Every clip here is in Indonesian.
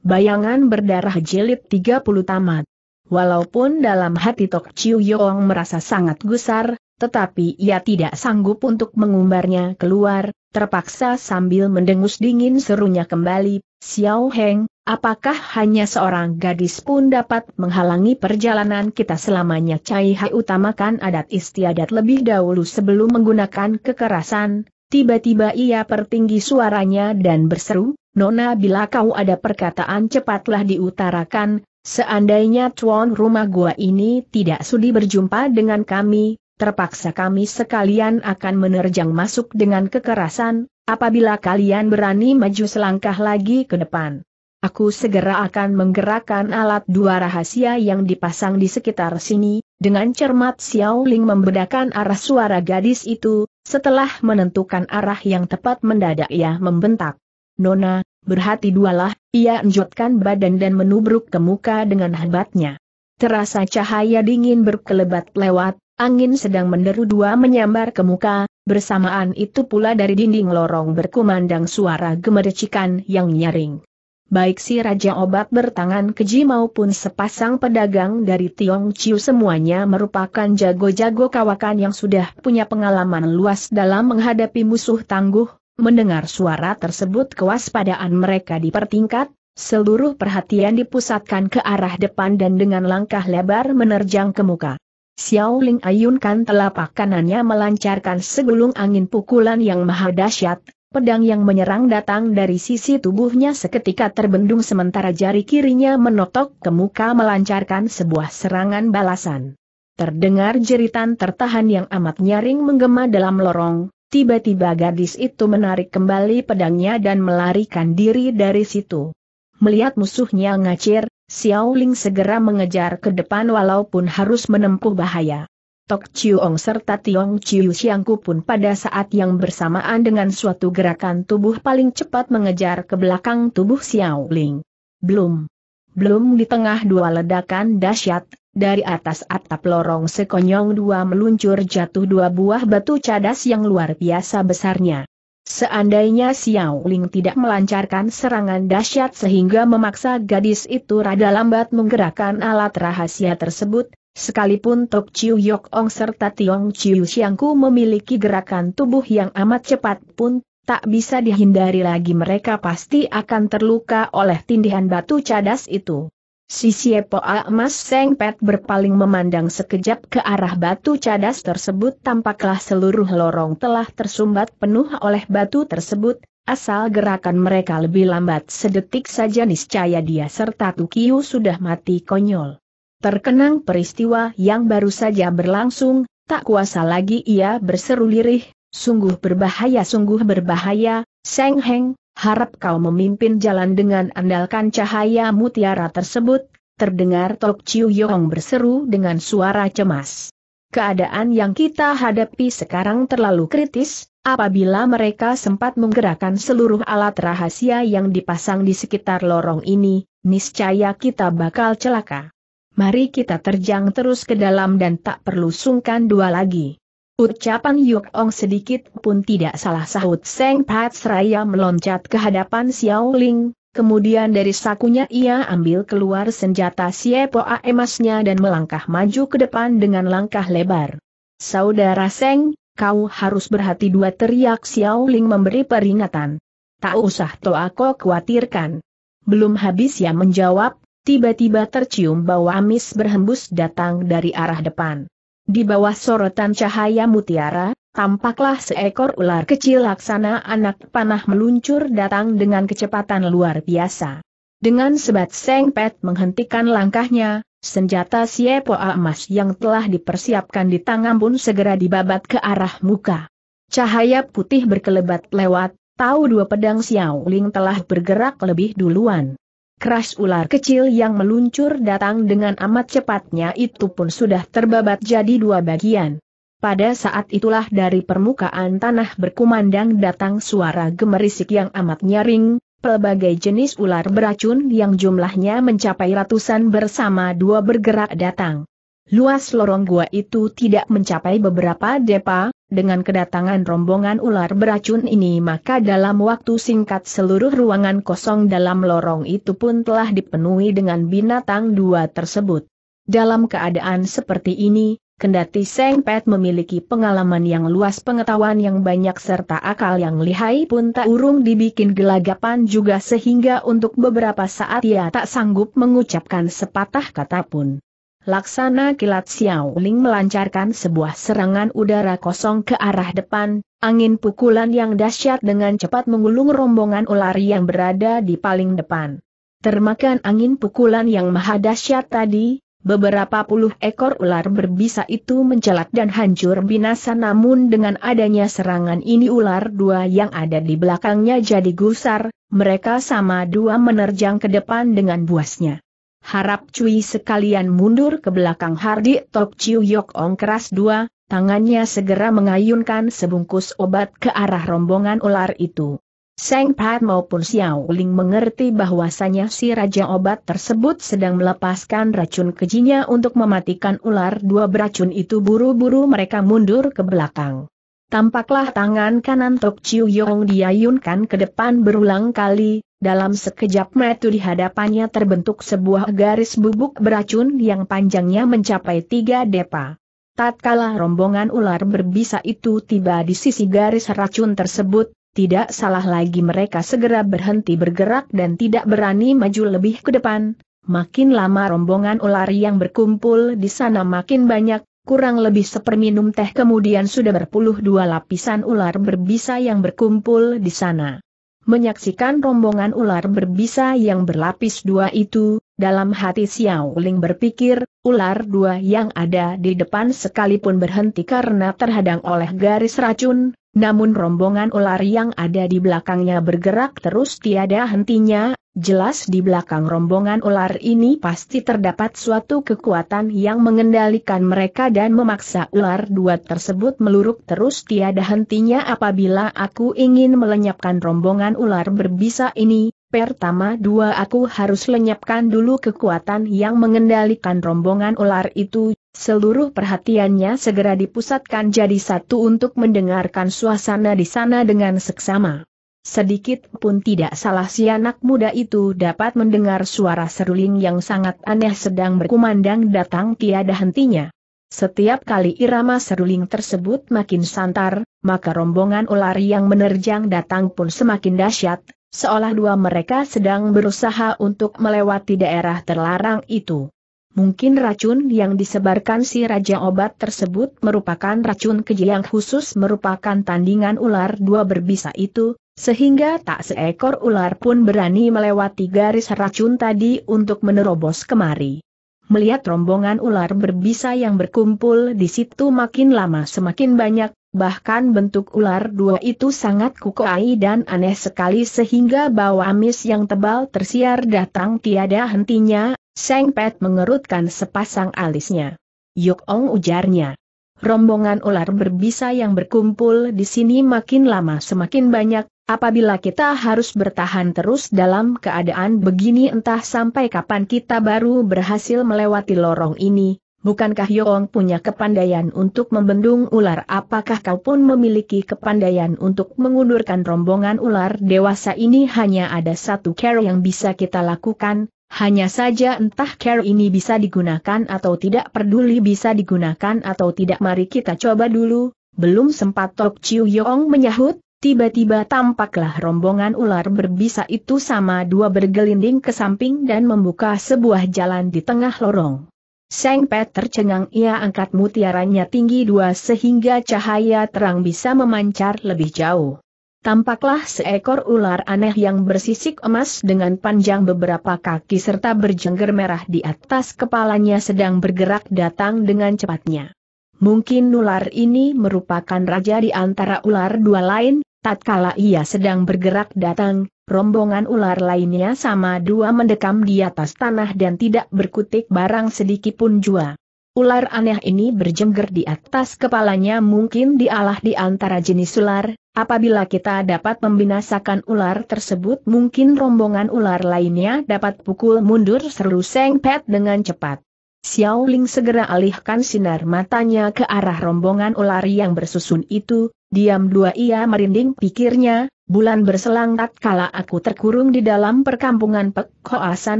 Bayangan berdarah tiga 30 tamat. Walaupun dalam hati Tok Chiu Yong merasa sangat gusar, tetapi ia tidak sanggup untuk mengumbarnya keluar, terpaksa sambil mendengus dingin serunya kembali, Xiao Heng, apakah hanya seorang gadis pun dapat menghalangi perjalanan kita selamanya Cai Hai utamakan adat istiadat lebih dahulu sebelum menggunakan kekerasan, tiba-tiba ia pertinggi suaranya dan berseru, Nona bila kau ada perkataan cepatlah diutarakan, seandainya tuan rumah gua ini tidak sudi berjumpa dengan kami, terpaksa kami sekalian akan menerjang masuk dengan kekerasan, apabila kalian berani maju selangkah lagi ke depan. Aku segera akan menggerakkan alat dua rahasia yang dipasang di sekitar sini, dengan cermat Xiao Ling membedakan arah suara gadis itu, setelah menentukan arah yang tepat mendadak ia membentak. Nona, berhati dualah, ia enjotkan badan dan menubruk ke muka dengan hebatnya. Terasa cahaya dingin berkelebat lewat, angin sedang menderu dua menyambar ke muka, bersamaan itu pula dari dinding lorong berkumandang suara gemericikan yang nyaring. Baik si Raja Obat bertangan keji maupun sepasang pedagang dari Tiong Chiu semuanya merupakan jago-jago kawakan yang sudah punya pengalaman luas dalam menghadapi musuh tangguh, Mendengar suara tersebut kewaspadaan mereka dipertingkat, seluruh perhatian dipusatkan ke arah depan dan dengan langkah lebar menerjang ke muka. Xiao Ling ayunkan telapak kanannya melancarkan segulung angin pukulan yang maha dahsyat, pedang yang menyerang datang dari sisi tubuhnya seketika terbendung sementara jari kirinya menotok ke muka melancarkan sebuah serangan balasan. Terdengar jeritan tertahan yang amat nyaring menggema dalam lorong, Tiba-tiba gadis itu menarik kembali pedangnya dan melarikan diri dari situ. Melihat musuhnya ngacir, Xiao Ling segera mengejar ke depan walaupun harus menempuh bahaya. Tok Chiuong serta Tiong Chiu Xiangku pun pada saat yang bersamaan dengan suatu gerakan tubuh paling cepat mengejar ke belakang tubuh Xiao Ling. Belum. Belum di tengah dua ledakan dahsyat, dari atas atap lorong sekonyong dua meluncur jatuh dua buah batu cadas yang luar biasa besarnya. Seandainya Xiao Ling tidak melancarkan serangan dahsyat sehingga memaksa gadis itu rada lambat menggerakkan alat rahasia tersebut, Sekalipun Tok Chiu Yok Ong serta Tiong Chiu Xiangku memiliki gerakan tubuh yang amat cepat pun, tak bisa dihindari lagi mereka pasti akan terluka oleh tindihan batu cadas itu. Si Siepoa Emas Sengpet berpaling memandang sekejap ke arah batu cadas tersebut tampaklah seluruh lorong telah tersumbat penuh oleh batu tersebut, asal gerakan mereka lebih lambat sedetik saja niscaya dia serta Tukiu sudah mati konyol. Terkenang peristiwa yang baru saja berlangsung, tak kuasa lagi ia berseru lirih, sungguh berbahaya sungguh berbahaya, Seng Heng, harap kau memimpin jalan dengan andalkan cahaya mutiara tersebut, terdengar Tok Chiu Yong berseru dengan suara cemas. Keadaan yang kita hadapi sekarang terlalu kritis, apabila mereka sempat menggerakkan seluruh alat rahasia yang dipasang di sekitar lorong ini, niscaya kita bakal celaka. Mari kita terjang terus ke dalam dan tak perlu sungkan dua lagi. Ucapan Yuk Ong sedikit pun tidak salah sahut Seng Pat Seraya meloncat ke hadapan Xiao Ling, kemudian dari sakunya ia ambil keluar senjata Siepoa emasnya dan melangkah maju ke depan dengan langkah lebar. Saudara Seng, kau harus berhati dua teriak Xiao Ling memberi peringatan. Tak usah toh aku khawatirkan. Belum habis ia ya, menjawab, tiba-tiba tercium bau amis berhembus datang dari arah depan. Di bawah sorotan cahaya mutiara, tampaklah seekor ular kecil laksana anak panah meluncur datang dengan kecepatan luar biasa. Dengan sebat sengpet menghentikan langkahnya, senjata siepoa emas yang telah dipersiapkan di tangan pun segera dibabat ke arah muka. Cahaya putih berkelebat lewat, tahu dua pedang Xiao Ling telah bergerak lebih duluan. Keras ular kecil yang meluncur datang dengan amat cepatnya itu pun sudah terbabat jadi dua bagian. Pada saat itulah dari permukaan tanah berkumandang datang suara gemerisik yang amat nyaring, pelbagai jenis ular beracun yang jumlahnya mencapai ratusan bersama dua bergerak datang. Luas lorong gua itu tidak mencapai beberapa depa, dengan kedatangan rombongan ular beracun ini maka dalam waktu singkat seluruh ruangan kosong dalam lorong itu pun telah dipenuhi dengan binatang dua tersebut. Dalam keadaan seperti ini, Kendati Seng Pet memiliki pengalaman yang luas pengetahuan yang banyak serta akal yang lihai pun tak urung dibikin gelagapan juga sehingga untuk beberapa saat ia tak sanggup mengucapkan sepatah kata pun. Laksana kilat Xiao Ling melancarkan sebuah serangan udara kosong ke arah depan, angin pukulan yang dahsyat dengan cepat mengulung rombongan ular yang berada di paling depan. Termakan angin pukulan yang maha dahsyat tadi, Beberapa puluh ekor ular berbisa itu mencelat dan hancur binasa namun dengan adanya serangan ini ular dua yang ada di belakangnya jadi gusar, mereka sama dua menerjang ke depan dengan buasnya. Harap cuy sekalian mundur ke belakang Hardi Tok Chiu Yok Ong keras dua, tangannya segera mengayunkan sebungkus obat ke arah rombongan ular itu. Seng Pat maupun Xiao Ling mengerti bahwasannya si Raja Obat tersebut sedang melepaskan racun kejinya untuk mematikan ular dua beracun itu buru-buru mereka mundur ke belakang. Tampaklah tangan kanan Tok Chiu Yong diayunkan ke depan berulang kali, dalam sekejap mata di hadapannya terbentuk sebuah garis bubuk beracun yang panjangnya mencapai tiga depa. Tatkala rombongan ular berbisa itu tiba di sisi garis racun tersebut, tidak salah lagi mereka segera berhenti bergerak dan tidak berani maju lebih ke depan. Makin lama rombongan ular yang berkumpul di sana makin banyak, kurang lebih seperminum teh kemudian sudah berpuluh dua lapisan ular berbisa yang berkumpul di sana. Menyaksikan rombongan ular berbisa yang berlapis dua itu, dalam hati Xiao Ling berpikir, ular dua yang ada di depan sekalipun berhenti karena terhadang oleh garis racun, namun rombongan ular yang ada di belakangnya bergerak terus tiada hentinya, Jelas di belakang rombongan ular ini pasti terdapat suatu kekuatan yang mengendalikan mereka dan memaksa ular dua tersebut meluruk terus tiada hentinya apabila aku ingin melenyapkan rombongan ular berbisa ini. Pertama dua aku harus lenyapkan dulu kekuatan yang mengendalikan rombongan ular itu, seluruh perhatiannya segera dipusatkan jadi satu untuk mendengarkan suasana di sana dengan seksama sedikit pun tidak salah si anak muda itu dapat mendengar suara seruling yang sangat aneh sedang berkumandang datang tiada hentinya. Setiap kali irama seruling tersebut makin santar, maka rombongan ular yang menerjang datang pun semakin dahsyat, seolah dua mereka sedang berusaha untuk melewati daerah terlarang itu. Mungkin racun yang disebarkan si Raja Obat tersebut merupakan racun keji yang khusus merupakan tandingan ular dua berbisa itu, sehingga tak seekor ular pun berani melewati garis racun tadi untuk menerobos kemari. Melihat rombongan ular berbisa yang berkumpul di situ makin lama semakin banyak, bahkan bentuk ular dua itu sangat kukuai dan aneh sekali sehingga bau amis yang tebal tersiar datang tiada hentinya Seng Pet mengerutkan sepasang alisnya. Yuk Ong ujarnya. Rombongan ular berbisa yang berkumpul di sini makin lama semakin banyak, apabila kita harus bertahan terus dalam keadaan begini entah sampai kapan kita baru berhasil melewati lorong ini, Bukankah Yong punya kepandaian untuk membendung ular? Apakah kau pun memiliki kepandaian untuk mengundurkan rombongan ular dewasa ini? Hanya ada satu cara yang bisa kita lakukan, hanya saja entah care ini bisa digunakan atau tidak peduli bisa digunakan atau tidak mari kita coba dulu, belum sempat Tok Chiu Yong menyahut, tiba-tiba tampaklah rombongan ular berbisa itu sama dua bergelinding ke samping dan membuka sebuah jalan di tengah lorong. Seng Pet tercengang ia angkat mutiaranya tinggi dua sehingga cahaya terang bisa memancar lebih jauh tampaklah seekor ular aneh yang bersisik emas dengan panjang beberapa kaki serta berjengger merah di atas kepalanya sedang bergerak datang dengan cepatnya. Mungkin ular ini merupakan raja di antara ular dua lain, tatkala ia sedang bergerak datang, rombongan ular lainnya sama dua mendekam di atas tanah dan tidak berkutik barang sedikitpun jua. Ular aneh ini berjengger di atas kepalanya mungkin dialah di antara jenis ular, apabila kita dapat membinasakan ular tersebut mungkin rombongan ular lainnya dapat pukul mundur seru Seng Pet dengan cepat. Xiao Ling segera alihkan sinar matanya ke arah rombongan ular yang bersusun itu, diam dua ia merinding pikirnya, bulan berselang kala aku terkurung di dalam perkampungan Pek Hoa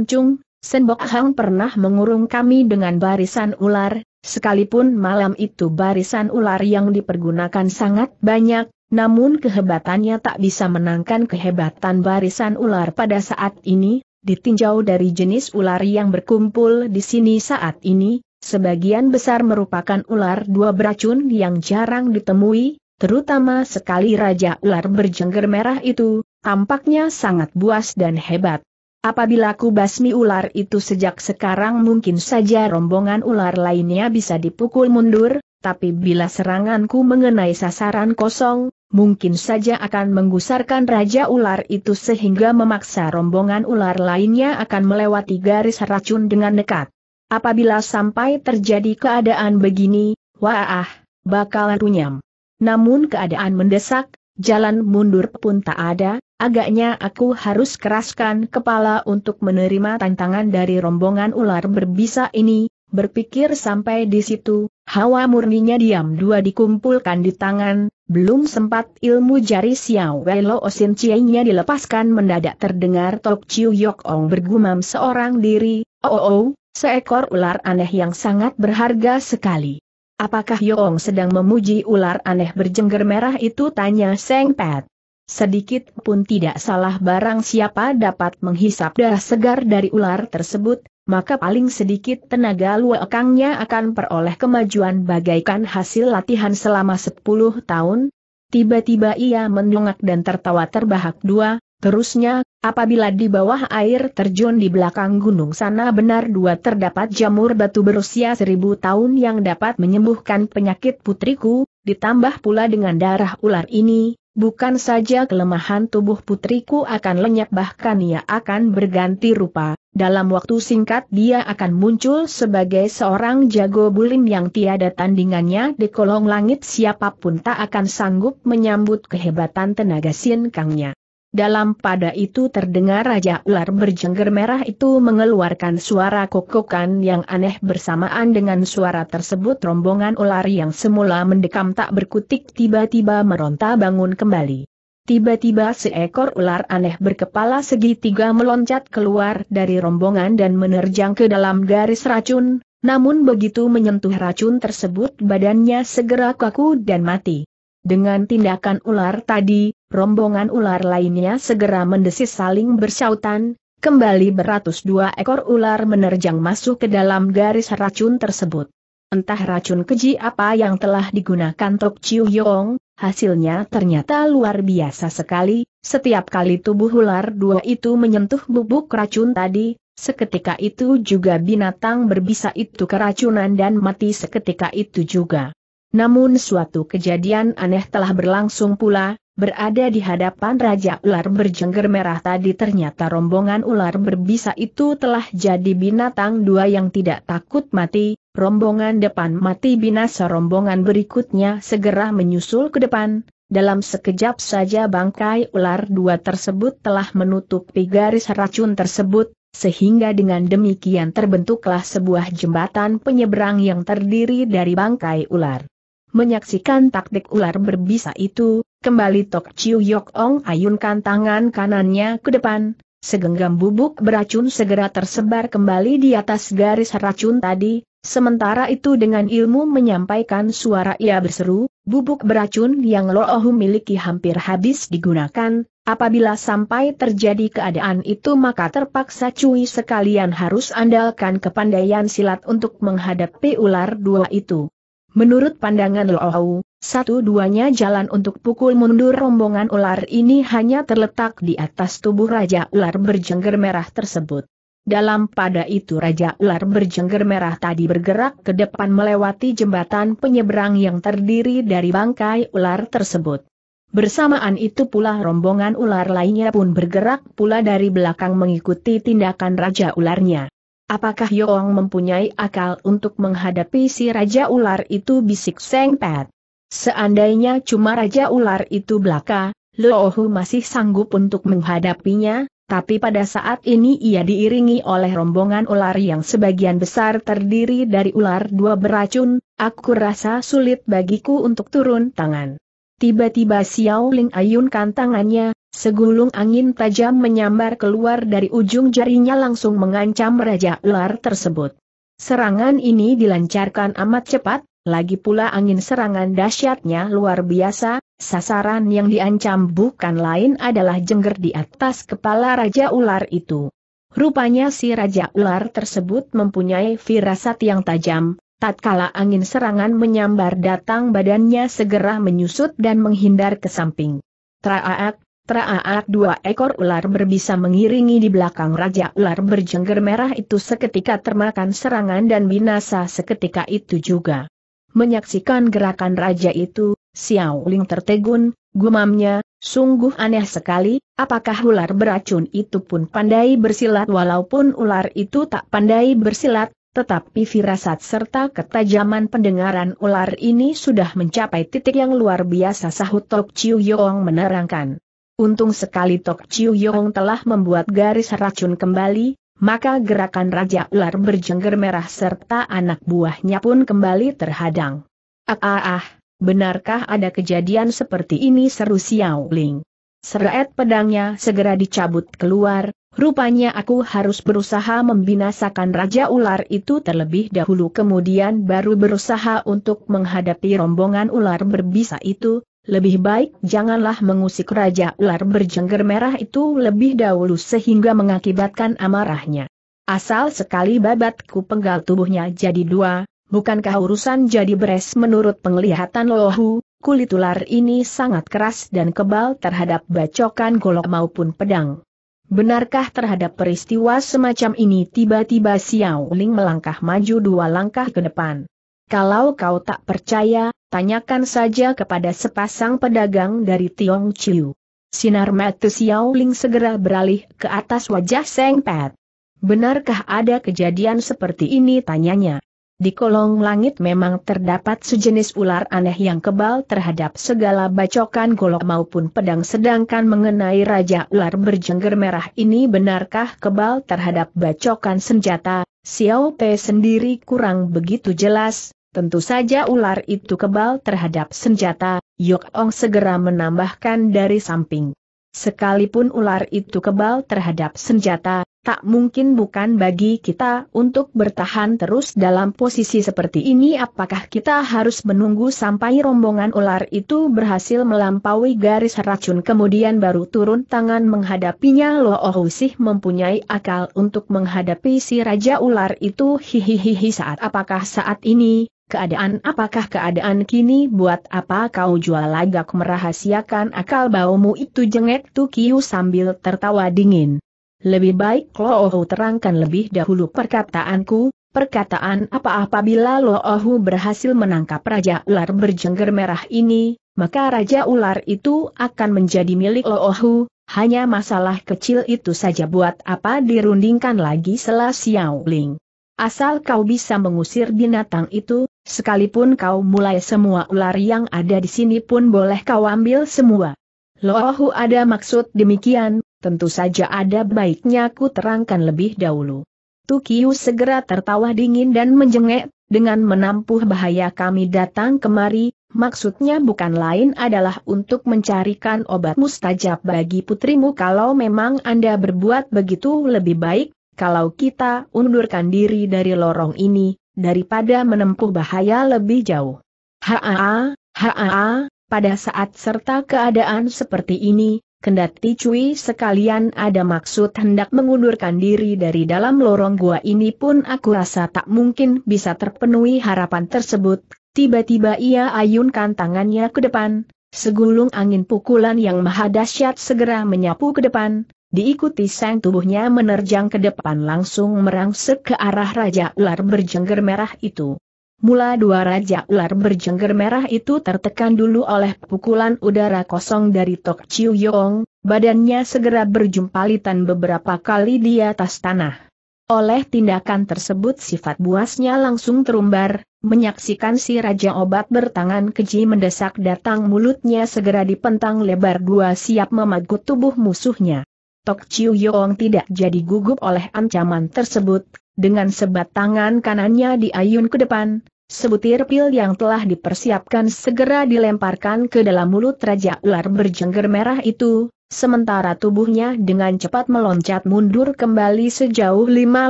Chung. Senbok Hang pernah mengurung kami dengan barisan ular, sekalipun malam itu barisan ular yang dipergunakan sangat banyak, namun kehebatannya tak bisa menangkan kehebatan barisan ular pada saat ini, ditinjau dari jenis ular yang berkumpul di sini saat ini, sebagian besar merupakan ular dua beracun yang jarang ditemui, terutama sekali Raja Ular berjengger merah itu, tampaknya sangat buas dan hebat. Apabila ku basmi ular itu sejak sekarang mungkin saja rombongan ular lainnya bisa dipukul mundur, tapi bila seranganku mengenai sasaran kosong, mungkin saja akan menggusarkan raja ular itu sehingga memaksa rombongan ular lainnya akan melewati garis racun dengan dekat. Apabila sampai terjadi keadaan begini, wah, bakal runyam. Namun keadaan mendesak, jalan mundur pun tak ada, agaknya aku harus keraskan kepala untuk menerima tantangan dari rombongan ular berbisa ini, berpikir sampai di situ, hawa murninya diam dua dikumpulkan di tangan, belum sempat ilmu jari Xiao Wei Lo Osin Cienya dilepaskan mendadak terdengar Tok Chiu Yok Ong bergumam seorang diri, oh oh, oh seekor ular aneh yang sangat berharga sekali. Apakah Yong sedang memuji ular aneh berjengger merah itu tanya Seng Pet. Sedikit pun tidak salah barang siapa dapat menghisap darah segar dari ular tersebut, maka paling sedikit tenaga luakangnya akan peroleh kemajuan bagaikan hasil latihan selama 10 tahun. Tiba-tiba ia menyungak dan tertawa terbahak dua, Terusnya, apabila di bawah air terjun di belakang gunung sana benar dua terdapat jamur batu berusia seribu tahun yang dapat menyembuhkan penyakit putriku, ditambah pula dengan darah ular ini, bukan saja kelemahan tubuh putriku akan lenyap bahkan ia akan berganti rupa, dalam waktu singkat dia akan muncul sebagai seorang jago bulim yang tiada tandingannya di kolong langit siapapun tak akan sanggup menyambut kehebatan tenaga sinkangnya. Dalam pada itu terdengar Raja Ular berjengger merah itu mengeluarkan suara kokokan yang aneh bersamaan dengan suara tersebut rombongan ular yang semula mendekam tak berkutik tiba-tiba meronta bangun kembali. Tiba-tiba seekor ular aneh berkepala segitiga meloncat keluar dari rombongan dan menerjang ke dalam garis racun, namun begitu menyentuh racun tersebut badannya segera kaku dan mati. Dengan tindakan ular tadi, rombongan ular lainnya segera mendesis saling bersautan, kembali beratus dua ekor ular menerjang masuk ke dalam garis racun tersebut. Entah racun keji apa yang telah digunakan Tok Chiu Yong, hasilnya ternyata luar biasa sekali, setiap kali tubuh ular dua itu menyentuh bubuk racun tadi, seketika itu juga binatang berbisa itu keracunan dan mati seketika itu juga. Namun suatu kejadian aneh telah berlangsung pula, berada di hadapan Raja Ular berjengger merah tadi ternyata rombongan ular berbisa itu telah jadi binatang dua yang tidak takut mati, rombongan depan mati binasa rombongan berikutnya segera menyusul ke depan, dalam sekejap saja bangkai ular dua tersebut telah menutupi garis racun tersebut, sehingga dengan demikian terbentuklah sebuah jembatan penyeberang yang terdiri dari bangkai ular. Menyaksikan taktik ular berbisa itu, kembali Tok Chiu Yok Ong ayunkan tangan kanannya ke depan, segenggam bubuk beracun segera tersebar kembali di atas garis racun tadi, sementara itu dengan ilmu menyampaikan suara ia berseru, bubuk beracun yang Lo Loohu miliki hampir habis digunakan, apabila sampai terjadi keadaan itu maka terpaksa cuy sekalian harus andalkan kepandaian silat untuk menghadapi ular dua itu. Menurut pandangan Lohau, satu-duanya jalan untuk pukul mundur rombongan ular ini hanya terletak di atas tubuh Raja Ular berjengger merah tersebut. Dalam pada itu Raja Ular berjengger merah tadi bergerak ke depan melewati jembatan penyeberang yang terdiri dari bangkai ular tersebut. Bersamaan itu pula rombongan ular lainnya pun bergerak pula dari belakang mengikuti tindakan Raja Ularnya. Apakah Yoong mempunyai akal untuk menghadapi si Raja Ular itu bisik Seng Pet? Seandainya cuma Raja Ular itu belaka, Loohu masih sanggup untuk menghadapinya, tapi pada saat ini ia diiringi oleh rombongan ular yang sebagian besar terdiri dari ular dua beracun, aku rasa sulit bagiku untuk turun tangan. Tiba-tiba Xiao Ling ayunkan tangannya, Segulung angin tajam menyambar keluar dari ujung jarinya langsung mengancam Raja Ular tersebut. Serangan ini dilancarkan amat cepat, lagi pula angin serangan dahsyatnya luar biasa, sasaran yang diancam bukan lain adalah jengger di atas kepala Raja Ular itu. Rupanya si Raja Ular tersebut mempunyai firasat yang tajam, tatkala angin serangan menyambar datang badannya segera menyusut dan menghindar ke samping. Traak, Teraat dua ekor ular berbisa mengiringi di belakang Raja Ular berjengger merah itu seketika termakan serangan dan binasa seketika itu juga. Menyaksikan gerakan raja itu, Xiao Ling tertegun, gumamnya, sungguh aneh sekali, apakah ular beracun itu pun pandai bersilat walaupun ular itu tak pandai bersilat, tetapi firasat serta ketajaman pendengaran ular ini sudah mencapai titik yang luar biasa sahut Tok Chiu Yong menerangkan. Untung sekali Tok Chiu Yong telah membuat garis racun kembali, maka gerakan Raja Ular berjengger merah serta anak buahnya pun kembali terhadang. Ah ah ah, benarkah ada kejadian seperti ini seru Xiao Ling. Seret pedangnya segera dicabut keluar, rupanya aku harus berusaha membinasakan Raja Ular itu terlebih dahulu kemudian baru berusaha untuk menghadapi rombongan ular berbisa itu, lebih baik janganlah mengusik Raja Ular berjengger merah itu lebih dahulu sehingga mengakibatkan amarahnya. Asal sekali babatku penggal tubuhnya jadi dua, bukankah urusan jadi beres menurut penglihatan lohu, kulit ular ini sangat keras dan kebal terhadap bacokan golok maupun pedang. Benarkah terhadap peristiwa semacam ini tiba-tiba Xiao Ling melangkah maju dua langkah ke depan? Kalau kau tak percaya, tanyakan saja kepada sepasang pedagang dari Tiong Chiu. Sinar mata Xiao Ling segera beralih ke atas wajah Seng Pet. Benarkah ada kejadian seperti ini tanyanya. Di kolong langit memang terdapat sejenis ular aneh yang kebal terhadap segala bacokan golok maupun pedang sedangkan mengenai raja ular berjengger merah ini benarkah kebal terhadap bacokan senjata, Xiao Pei sendiri kurang begitu jelas, Tentu saja ular itu kebal terhadap senjata, Yok Ong segera menambahkan dari samping. Sekalipun ular itu kebal terhadap senjata, tak mungkin bukan bagi kita untuk bertahan terus dalam posisi seperti ini apakah kita harus menunggu sampai rombongan ular itu berhasil melampaui garis racun kemudian baru turun tangan menghadapinya Lo usih mempunyai akal untuk menghadapi si Raja Ular itu hihihihi saat apakah saat ini, Keadaan apakah keadaan kini buat apa kau jual lagak merahasiakan akal baumu itu jengek Tukiu sambil tertawa dingin. Lebih baik Loohu terangkan lebih dahulu perkataanku, perkataan apa apabila Loohu berhasil menangkap Raja Ular berjengger merah ini, maka Raja Ular itu akan menjadi milik Loohu, hanya masalah kecil itu saja buat apa dirundingkan lagi selah Xiaoling. Asal kau bisa mengusir binatang itu, Sekalipun kau mulai semua ular yang ada di sini pun boleh kau ambil semua. Lohu ada maksud demikian, tentu saja ada baiknya ku terangkan lebih dahulu. Tukiu segera tertawa dingin dan menjengek, dengan menampuh bahaya kami datang kemari, maksudnya bukan lain adalah untuk mencarikan obat mustajab bagi putrimu kalau memang Anda berbuat begitu lebih baik, kalau kita undurkan diri dari lorong ini, daripada menempuh bahaya lebih jauh. Haa, haa, pada saat serta keadaan seperti ini, kendati cuy sekalian ada maksud hendak mengundurkan diri dari dalam lorong gua ini pun aku rasa tak mungkin bisa terpenuhi harapan tersebut, tiba-tiba ia ayunkan tangannya ke depan, segulung angin pukulan yang maha dahsyat segera menyapu ke depan, Diikuti sang tubuhnya menerjang ke depan langsung merangsek ke arah Raja Ular berjengger merah itu. Mula dua Raja Ular berjengger merah itu tertekan dulu oleh pukulan udara kosong dari Tok Chiu Yong, badannya segera berjumpalitan beberapa kali di atas tanah. Oleh tindakan tersebut sifat buasnya langsung terumbar, menyaksikan si Raja Obat bertangan keji mendesak datang mulutnya segera dipentang lebar dua siap memagut tubuh musuhnya. Tok Chiu Yong tidak jadi gugup oleh ancaman tersebut, dengan sebat tangan kanannya diayun ke depan, sebutir pil yang telah dipersiapkan segera dilemparkan ke dalam mulut Raja Ular berjengger merah itu, sementara tubuhnya dengan cepat meloncat mundur kembali sejauh lima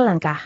langkah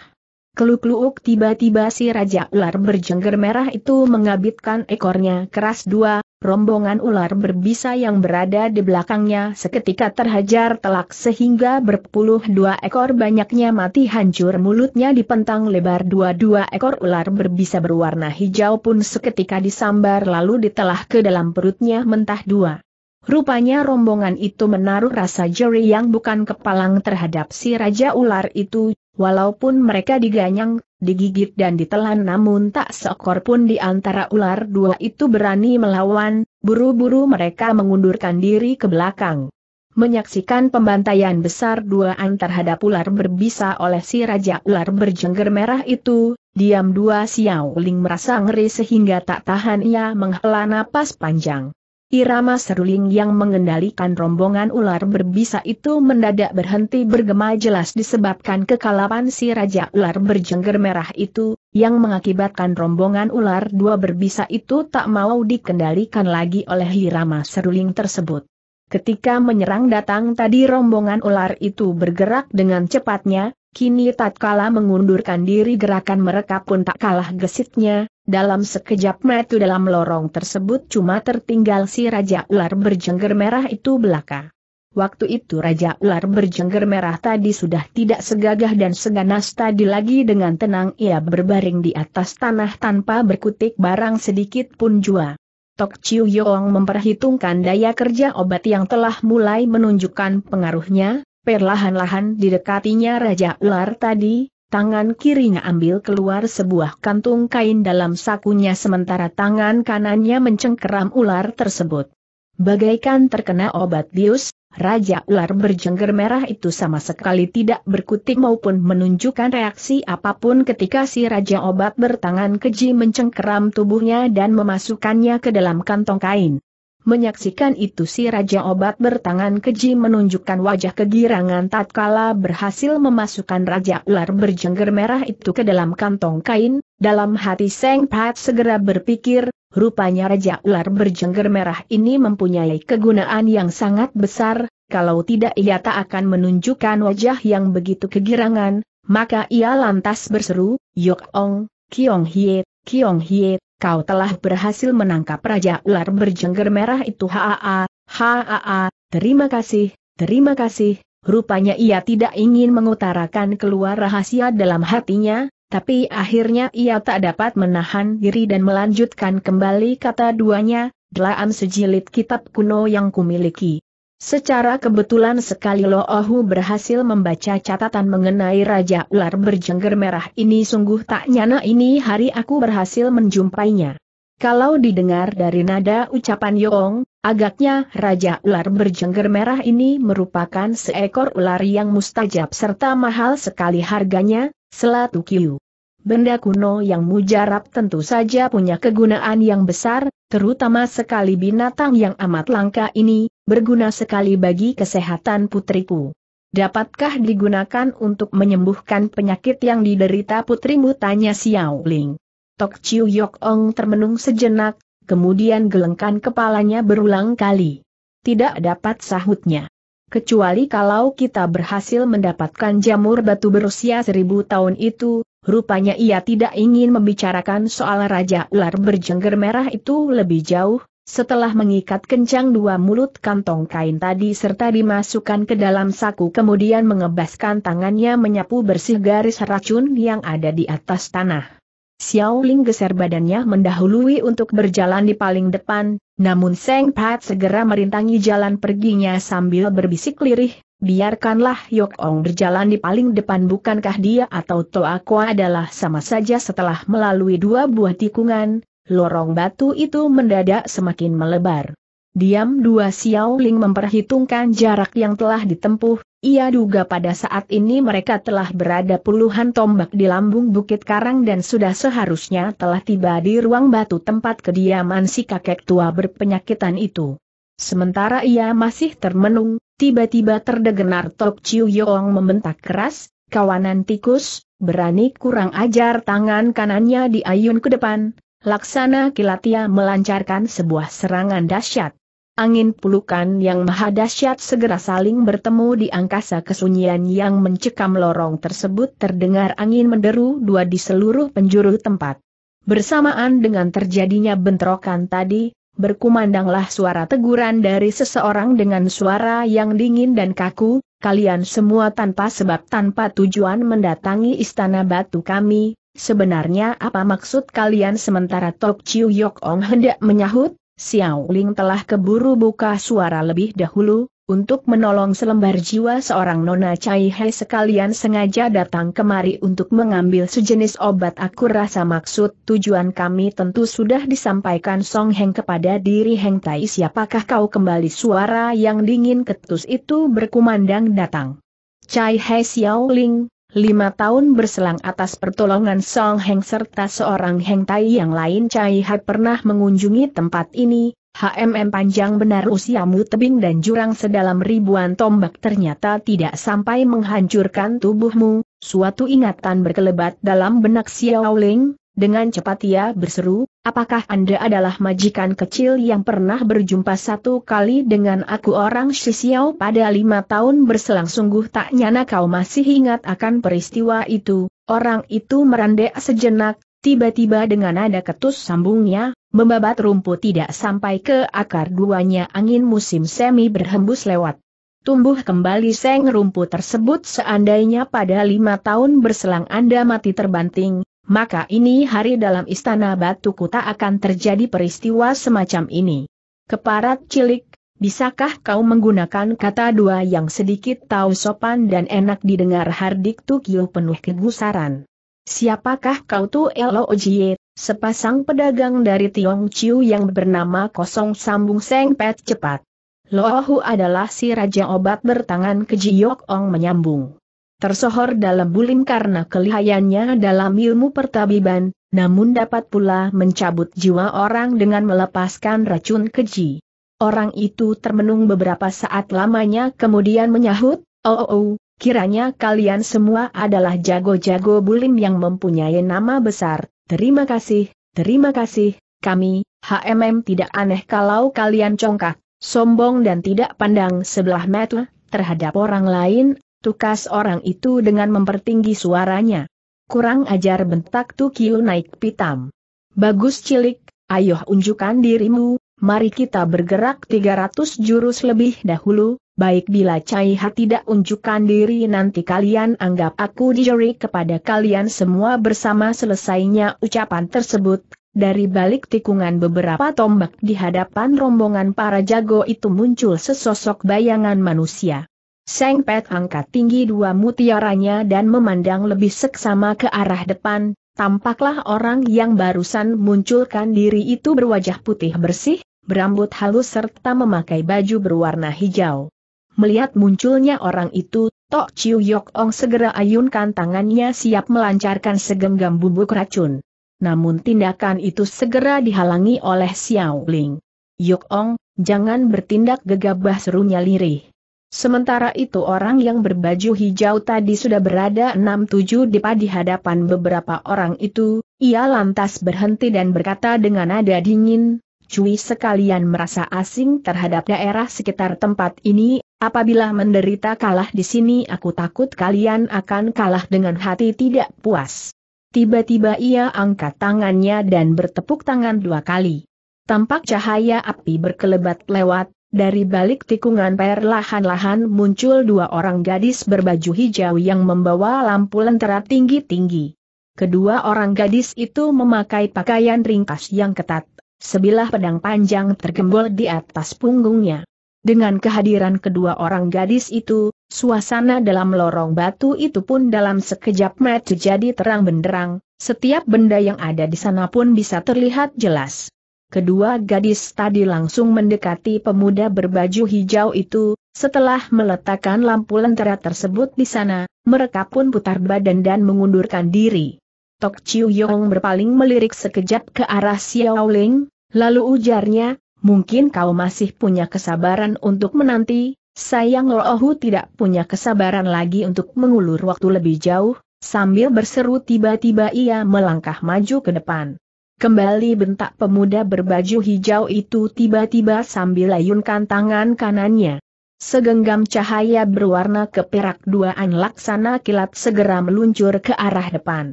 keluk luk tiba-tiba si Raja Ular berjengger merah itu mengabitkan ekornya keras dua, rombongan ular berbisa yang berada di belakangnya seketika terhajar telak sehingga berpuluh dua ekor banyaknya mati hancur mulutnya dipentang lebar dua-dua ekor ular berbisa berwarna hijau pun seketika disambar lalu ditelah ke dalam perutnya mentah dua. Rupanya rombongan itu menaruh rasa jeri yang bukan kepalang terhadap si Raja Ular itu, Walaupun mereka diganyang, digigit dan ditelan namun tak seekor pun di antara ular dua itu berani melawan, buru-buru mereka mengundurkan diri ke belakang. Menyaksikan pembantaian besar dua duaan terhadap ular berbisa oleh si Raja Ular berjengger merah itu, diam dua Xiao Ling merasa ngeri sehingga tak tahan ia menghela napas panjang. Irama seruling yang mengendalikan rombongan ular berbisa itu mendadak berhenti bergema jelas disebabkan kekalapan si Raja Ular berjengger merah itu, yang mengakibatkan rombongan ular dua berbisa itu tak mau dikendalikan lagi oleh Irama seruling tersebut. Ketika menyerang datang tadi rombongan ular itu bergerak dengan cepatnya, kini tatkala mengundurkan diri gerakan mereka pun tak kalah gesitnya, dalam sekejap metu dalam lorong tersebut cuma tertinggal si Raja Ular berjengger merah itu belaka. Waktu itu Raja Ular berjengger merah tadi sudah tidak segagah dan seganas tadi lagi dengan tenang ia berbaring di atas tanah tanpa berkutik barang sedikit pun jua. Tok Chiu Yong memperhitungkan daya kerja obat yang telah mulai menunjukkan pengaruhnya, perlahan-lahan didekatinya Raja Ular tadi, Tangan kirinya ambil keluar sebuah kantung kain dalam sakunya sementara tangan kanannya mencengkeram ular tersebut. Bagaikan terkena obat bius, Raja ular berjengger merah itu sama sekali tidak berkutik maupun menunjukkan reaksi apapun ketika si Raja obat bertangan keji mencengkeram tubuhnya dan memasukkannya ke dalam kantong kain. Menyaksikan itu si Raja Obat bertangan keji menunjukkan wajah kegirangan tatkala berhasil memasukkan Raja Ular berjengger merah itu ke dalam kantong kain, dalam hati Seng Pat segera berpikir, rupanya Raja Ular berjengger merah ini mempunyai kegunaan yang sangat besar, kalau tidak ia tak akan menunjukkan wajah yang begitu kegirangan, maka ia lantas berseru, Yok Ong, Kiong Hie, Kiong Hie, kau telah berhasil menangkap Raja Ular berjengger merah itu haa, haa, terima kasih, terima kasih. Rupanya ia tidak ingin mengutarakan keluar rahasia dalam hatinya, tapi akhirnya ia tak dapat menahan diri dan melanjutkan kembali kata duanya, dalam sejilid kitab kuno yang kumiliki. Secara kebetulan sekali Lohu berhasil membaca catatan mengenai Raja Ular berjengger merah ini sungguh tak nyana ini hari aku berhasil menjumpainya. Kalau didengar dari nada ucapan Yong, agaknya Raja Ular berjengger merah ini merupakan seekor ular yang mustajab serta mahal sekali harganya, Selatu Kiu benda kuno yang mujarab tentu saja punya kegunaan yang besar, terutama sekali binatang yang amat langka ini, berguna sekali bagi kesehatan putriku. Dapatkah digunakan untuk menyembuhkan penyakit yang diderita putrimu? Tanya Xiao Ling. Tok Chiu Yok Ong termenung sejenak, kemudian gelengkan kepalanya berulang kali. Tidak dapat sahutnya. Kecuali kalau kita berhasil mendapatkan jamur batu berusia seribu tahun itu, Rupanya ia tidak ingin membicarakan soal Raja Ular berjengger merah itu lebih jauh, setelah mengikat kencang dua mulut kantong kain tadi serta dimasukkan ke dalam saku kemudian mengebaskan tangannya menyapu bersih garis racun yang ada di atas tanah. Xiao Ling geser badannya mendahului untuk berjalan di paling depan, namun Seng Pat segera merintangi jalan perginya sambil berbisik lirih, Biarkanlah Yok Ong berjalan di paling depan bukankah dia atau Toa Kwa adalah sama saja setelah melalui dua buah tikungan, lorong batu itu mendadak semakin melebar. Diam dua Xiao Ling memperhitungkan jarak yang telah ditempuh, ia duga pada saat ini mereka telah berada puluhan tombak di lambung Bukit Karang dan sudah seharusnya telah tiba di ruang batu tempat kediaman si kakek tua berpenyakitan itu. Sementara ia masih termenung, tiba-tiba terdengar Tok Chiu Yong membentak keras, kawanan tikus, berani kurang ajar tangan kanannya diayun ke depan, laksana kilatia melancarkan sebuah serangan dahsyat. Angin pelukan yang maha dahsyat segera saling bertemu di angkasa kesunyian yang mencekam lorong tersebut terdengar angin menderu dua di seluruh penjuru tempat. Bersamaan dengan terjadinya bentrokan tadi, berkumandanglah suara teguran dari seseorang dengan suara yang dingin dan kaku, kalian semua tanpa sebab tanpa tujuan mendatangi istana batu kami, sebenarnya apa maksud kalian sementara Tok Chiu Yok Ong hendak menyahut, Xiao Ling telah keburu buka suara lebih dahulu, untuk menolong selembar jiwa seorang Nona Cai He sekalian sengaja datang kemari untuk mengambil sejenis obat aku rasa maksud tujuan kami tentu sudah disampaikan Song Heng kepada diri Heng Tai siapakah kau kembali suara yang dingin ketus itu berkumandang datang. Cai He Xiao Ling, lima tahun berselang atas pertolongan Song Heng serta seorang Heng Tai yang lain Cai He pernah mengunjungi tempat ini, HMM panjang benar usiamu tebing dan jurang sedalam ribuan tombak ternyata tidak sampai menghancurkan tubuhmu, suatu ingatan berkelebat dalam benak Xiao Ling, dengan cepat ia berseru, apakah Anda adalah majikan kecil yang pernah berjumpa satu kali dengan aku orang Xiao pada lima tahun berselang sungguh tak nyana kau masih ingat akan peristiwa itu, orang itu merendek sejenak, Tiba-tiba dengan nada ketus sambungnya, membabat rumput tidak sampai ke akar duanya angin musim semi berhembus lewat. Tumbuh kembali seng rumput tersebut seandainya pada lima tahun berselang Anda mati terbanting, maka ini hari dalam istana batu kuta akan terjadi peristiwa semacam ini. Keparat cilik, bisakah kau menggunakan kata dua yang sedikit tahu sopan dan enak didengar Hardik tukyo penuh kegusaran? Siapakah kau tu Elo Ojie, sepasang pedagang dari Tiong Chiu yang bernama kosong sambung Seng Pet cepat. Lohu adalah si raja obat bertangan keji Yok Ong menyambung. Tersohor dalam bulim karena kelihayannya dalam ilmu pertabiban, namun dapat pula mencabut jiwa orang dengan melepaskan racun keji. Orang itu termenung beberapa saat lamanya kemudian menyahut, oh oh, oh Kiranya kalian semua adalah jago-jago bulim yang mempunyai nama besar. Terima kasih, terima kasih, kami, HMM tidak aneh kalau kalian congkak, sombong dan tidak pandang sebelah mata terhadap orang lain, tukas orang itu dengan mempertinggi suaranya. Kurang ajar bentak Tukiu naik pitam. Bagus cilik, ayo unjukkan dirimu, mari kita bergerak 300 jurus lebih dahulu, baik bila Cai Ha tidak unjukkan diri nanti kalian anggap aku dijeri kepada kalian semua bersama selesainya ucapan tersebut, dari balik tikungan beberapa tombak di hadapan rombongan para jago itu muncul sesosok bayangan manusia. Seng Pet angkat tinggi dua mutiaranya dan memandang lebih seksama ke arah depan, Tampaklah orang yang barusan munculkan diri itu berwajah putih bersih, berambut halus serta memakai baju berwarna hijau. Melihat munculnya orang itu, Tok Chiu Yok Ong segera ayunkan tangannya siap melancarkan segenggam bubuk racun. Namun tindakan itu segera dihalangi oleh Xiao Ling. Yok Ong, jangan bertindak gegabah serunya lirih. Sementara itu orang yang berbaju hijau tadi sudah berada enam tujuh depa di hadapan beberapa orang itu, ia lantas berhenti dan berkata dengan nada dingin, Cui sekalian merasa asing terhadap daerah sekitar tempat ini, apabila menderita kalah di sini aku takut kalian akan kalah dengan hati tidak puas. Tiba-tiba ia angkat tangannya dan bertepuk tangan dua kali. Tampak cahaya api berkelebat lewat, dari balik tikungan perlahan-lahan muncul dua orang gadis berbaju hijau yang membawa lampu lentera tinggi-tinggi. Kedua orang gadis itu memakai pakaian ringkas yang ketat, sebilah pedang panjang tergembol di atas punggungnya. Dengan kehadiran kedua orang gadis itu, suasana dalam lorong batu itu pun dalam sekejap mata jadi terang benderang, setiap benda yang ada di sana pun bisa terlihat jelas kedua gadis tadi langsung mendekati pemuda berbaju hijau itu, setelah meletakkan lampu lentera tersebut di sana, mereka pun putar badan dan mengundurkan diri. Tok Chiu Yong berpaling melirik sekejap ke arah Xiao Ling, lalu ujarnya, mungkin kau masih punya kesabaran untuk menanti, sayang Lohu tidak punya kesabaran lagi untuk mengulur waktu lebih jauh, sambil berseru tiba-tiba ia melangkah maju ke depan. Kembali bentak pemuda berbaju hijau itu tiba-tiba sambil layunkan tangan kanannya. Segenggam cahaya berwarna keperak duaan laksana kilat segera meluncur ke arah depan.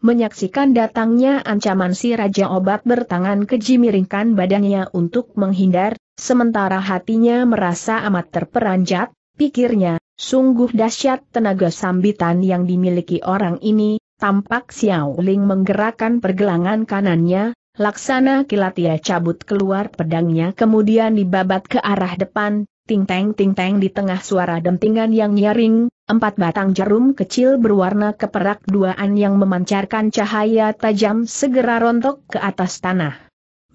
Menyaksikan datangnya ancaman si Raja Obat bertangan keji miringkan badannya untuk menghindar, sementara hatinya merasa amat terperanjat, pikirnya, sungguh dahsyat tenaga sambitan yang dimiliki orang ini, Tampak Xiao Ling menggerakkan pergelangan kanannya, laksana kilat ia cabut keluar pedangnya kemudian dibabat ke arah depan, ting-teng-ting-teng di tengah suara dentingan yang nyaring, empat batang jarum kecil berwarna keperak duaan yang memancarkan cahaya tajam segera rontok ke atas tanah.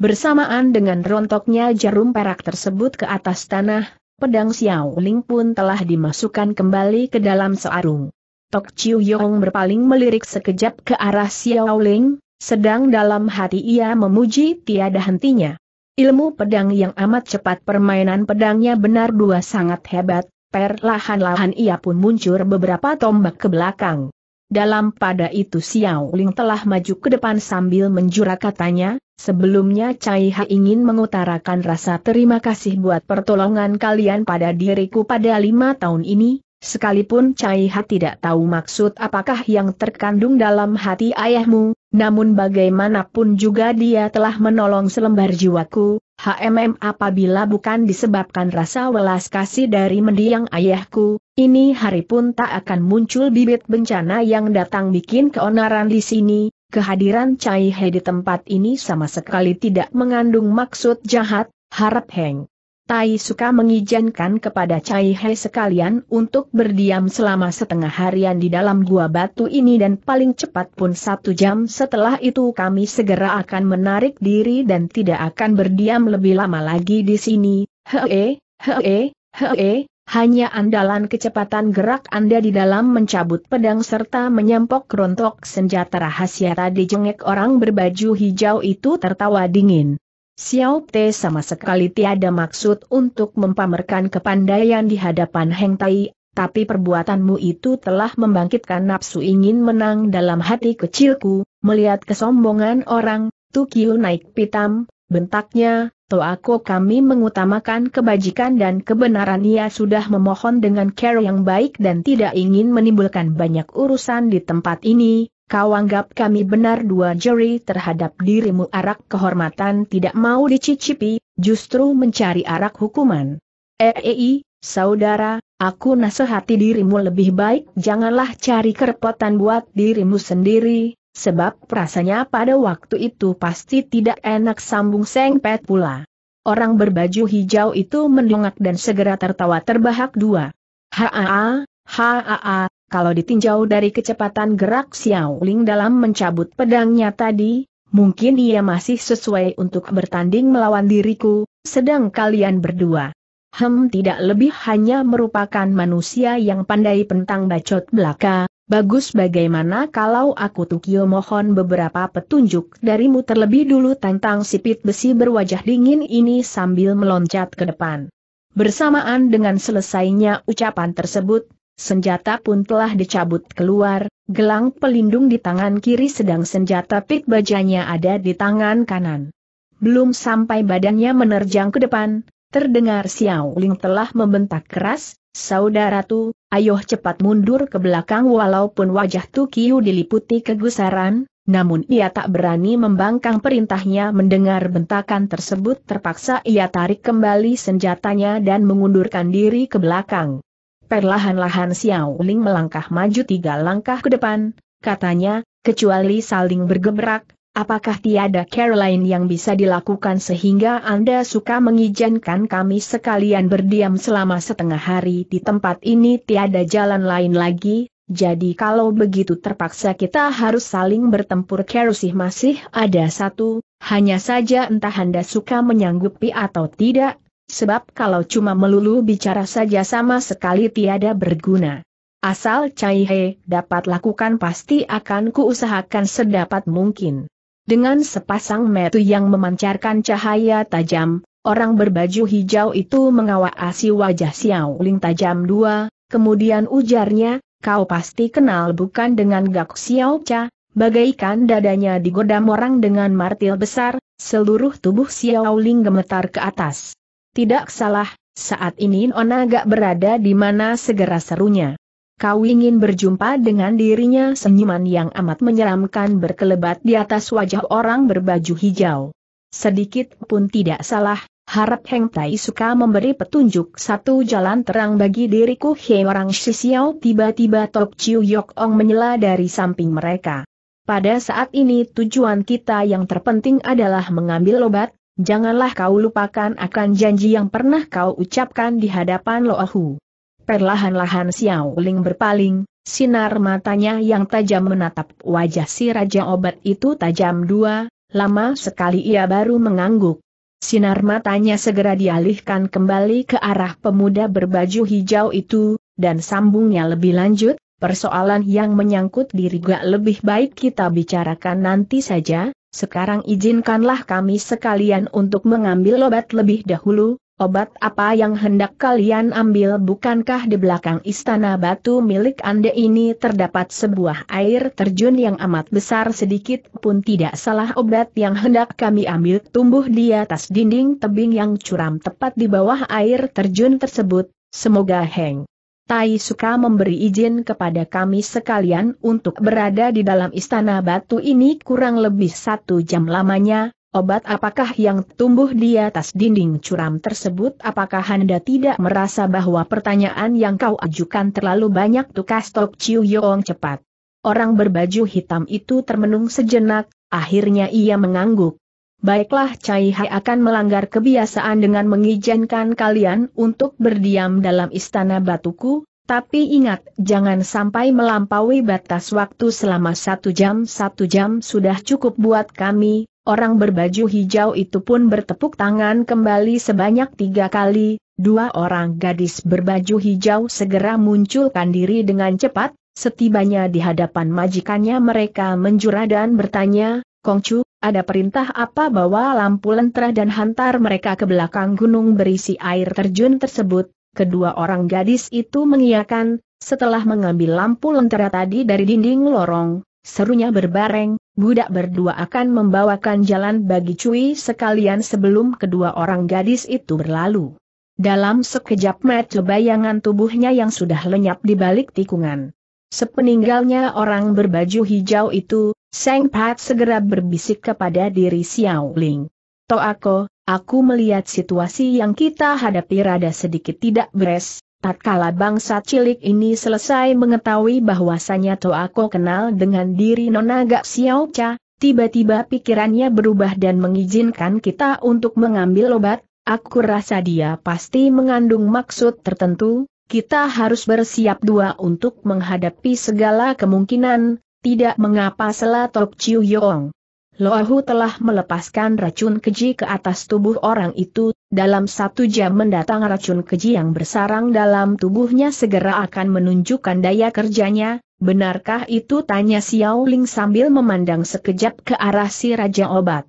Bersamaan dengan rontoknya jarum perak tersebut ke atas tanah, pedang Xiao Ling pun telah dimasukkan kembali ke dalam searung. Tok Chiu Yong berpaling melirik sekejap ke arah Xiao Ling, sedang dalam hati ia memuji tiada hentinya. Ilmu pedang yang amat cepat permainan pedangnya benar dua sangat hebat, perlahan-lahan ia pun muncul beberapa tombak ke belakang. Dalam pada itu Xiao Ling telah maju ke depan sambil menjura katanya, sebelumnya Cai Ha ingin mengutarakan rasa terima kasih buat pertolongan kalian pada diriku pada lima tahun ini, Sekalipun Cai Ha tidak tahu maksud apakah yang terkandung dalam hati ayahmu, namun bagaimanapun juga dia telah menolong selembar jiwaku, HMM apabila bukan disebabkan rasa welas kasih dari mendiang ayahku, ini hari pun tak akan muncul bibit bencana yang datang bikin keonaran di sini, kehadiran Cai He di tempat ini sama sekali tidak mengandung maksud jahat, harap Heng Tai suka mengizinkan kepada Cai He sekalian untuk berdiam selama setengah harian di dalam gua batu ini dan paling cepat pun satu jam setelah itu kami segera akan menarik diri dan tidak akan berdiam lebih lama lagi di sini. Hee, hee, hee, hanya andalan kecepatan gerak Anda di dalam mencabut pedang serta menyempok rontok senjata rahasia tadi jengek orang berbaju hijau itu tertawa dingin. Xiao Te sama sekali tiada maksud untuk mempamerkan kepandaian di hadapan Heng Tai, tapi perbuatanmu itu telah membangkitkan nafsu ingin menang dalam hati kecilku, melihat kesombongan orang, Tukiu naik pitam, bentaknya, Toako kami mengutamakan kebajikan dan kebenaran ia sudah memohon dengan care yang baik dan tidak ingin menimbulkan banyak urusan di tempat ini, Kau anggap kami benar dua juri terhadap dirimu arak kehormatan tidak mau dicicipi, justru mencari arak hukuman. Eei, eh, eh, saudara, aku nasihati dirimu lebih baik janganlah cari kerepotan buat dirimu sendiri, sebab rasanya pada waktu itu pasti tidak enak sambung sengpet pula. Orang berbaju hijau itu mendongak dan segera tertawa terbahak dua. Haa, haa, kalau ditinjau dari kecepatan gerak Xiao Ling dalam mencabut pedangnya tadi, mungkin ia masih sesuai untuk bertanding melawan diriku, sedang kalian berdua. Hem tidak lebih hanya merupakan manusia yang pandai pentang bacot belaka, Bagus bagaimana kalau aku Tukio mohon beberapa petunjuk darimu terlebih dulu tentang sipit besi berwajah dingin ini sambil meloncat ke depan. Bersamaan dengan selesainya ucapan tersebut, Senjata pun telah dicabut keluar, gelang pelindung di tangan kiri sedang senjata pit bajanya ada di tangan kanan. Belum sampai badannya menerjang ke depan, terdengar Xiao Ling telah membentak keras, Saudara Tu, ayo cepat mundur ke belakang walaupun wajah Tu Kiu diliputi kegusaran, namun ia tak berani membangkang perintahnya mendengar bentakan tersebut terpaksa ia tarik kembali senjatanya dan mengundurkan diri ke belakang. Perlahan-lahan Xiao Ling melangkah maju tiga langkah ke depan, katanya, kecuali saling bergebrak, apakah tiada Caroline yang bisa dilakukan sehingga Anda suka mengizinkan kami sekalian berdiam selama setengah hari di tempat ini tiada jalan lain lagi, jadi kalau begitu terpaksa kita harus saling bertempur kerusih masih ada satu, hanya saja entah Anda suka menyanggupi atau tidak, Sebab kalau cuma melulu bicara saja sama sekali tiada berguna. Asal Cai He dapat lakukan pasti akan kuusahakan sedapat mungkin. Dengan sepasang metu yang memancarkan cahaya tajam, orang berbaju hijau itu mengawasi wajah Xiao Ling tajam dua, kemudian ujarnya, kau pasti kenal bukan dengan Gak Xiao Cha, bagaikan dadanya digodam orang dengan martil besar, seluruh tubuh Xiao Ling gemetar ke atas. Tidak salah, saat ini Nona gak berada di mana segera serunya. Kau ingin berjumpa dengan dirinya senyuman yang amat menyeramkan berkelebat di atas wajah orang berbaju hijau. Sedikit pun tidak salah, harap Heng Tai suka memberi petunjuk satu jalan terang bagi diriku Hei orang Shisiao tiba-tiba Tok Chiu Yok Ong menyela dari samping mereka. Pada saat ini tujuan kita yang terpenting adalah mengambil obat, janganlah kau lupakan akan janji yang pernah kau ucapkan di hadapan Loahu. Perlahan-lahan Xiao Ling berpaling, sinar matanya yang tajam menatap wajah si Raja Obat itu tajam dua, lama sekali ia baru mengangguk. Sinar matanya segera dialihkan kembali ke arah pemuda berbaju hijau itu, dan sambungnya lebih lanjut, persoalan yang menyangkut diri gak lebih baik kita bicarakan nanti saja, sekarang izinkanlah kami sekalian untuk mengambil obat lebih dahulu, obat apa yang hendak kalian ambil bukankah di belakang istana batu milik Anda ini terdapat sebuah air terjun yang amat besar sedikit pun tidak salah obat yang hendak kami ambil tumbuh di atas dinding tebing yang curam tepat di bawah air terjun tersebut, semoga Heng Tai Suka memberi izin kepada kami sekalian untuk berada di dalam istana batu ini kurang lebih satu jam lamanya, Obat apakah yang tumbuh di atas dinding curam tersebut apakah Anda tidak merasa bahwa pertanyaan yang kau ajukan terlalu banyak tukas Tok Chiu Yong cepat. Orang berbaju hitam itu termenung sejenak, akhirnya ia mengangguk. Baiklah Cai Hai akan melanggar kebiasaan dengan mengizinkan kalian untuk berdiam dalam istana batuku, tapi ingat jangan sampai melampaui batas waktu selama satu jam. Satu jam sudah cukup buat kami, orang berbaju hijau itu pun bertepuk tangan kembali sebanyak tiga kali, dua orang gadis berbaju hijau segera munculkan diri dengan cepat, setibanya di hadapan majikannya mereka menjura dan bertanya, Kongcu, ada perintah apa bahwa lampu lentera dan hantar mereka ke belakang gunung berisi air terjun tersebut? Kedua orang gadis itu mengiyakan, setelah mengambil lampu lentera tadi dari dinding lorong, serunya berbareng, budak berdua akan membawakan jalan bagi Cui sekalian sebelum kedua orang gadis itu berlalu. Dalam sekejap mata bayangan tubuhnya yang sudah lenyap di balik tikungan. Sepeninggalnya orang berbaju hijau itu, Seng Pat segera berbisik kepada diri Xiao Ling. Toako, aku melihat situasi yang kita hadapi rada sedikit tidak beres, Tatkala bangsa cilik ini selesai mengetahui bahwasanya Toako kenal dengan diri Nonaga Cha, tiba-tiba pikirannya berubah dan mengizinkan kita untuk mengambil obat, aku rasa dia pasti mengandung maksud tertentu, kita harus bersiap dua untuk menghadapi segala kemungkinan, tidak mengapa selatok Chiu Yong. Loahu telah melepaskan racun keji ke atas tubuh orang itu, dalam satu jam mendatang racun keji yang bersarang dalam tubuhnya segera akan menunjukkan daya kerjanya, benarkah itu tanya Xiao Ling sambil memandang sekejap ke arah si Raja Obat.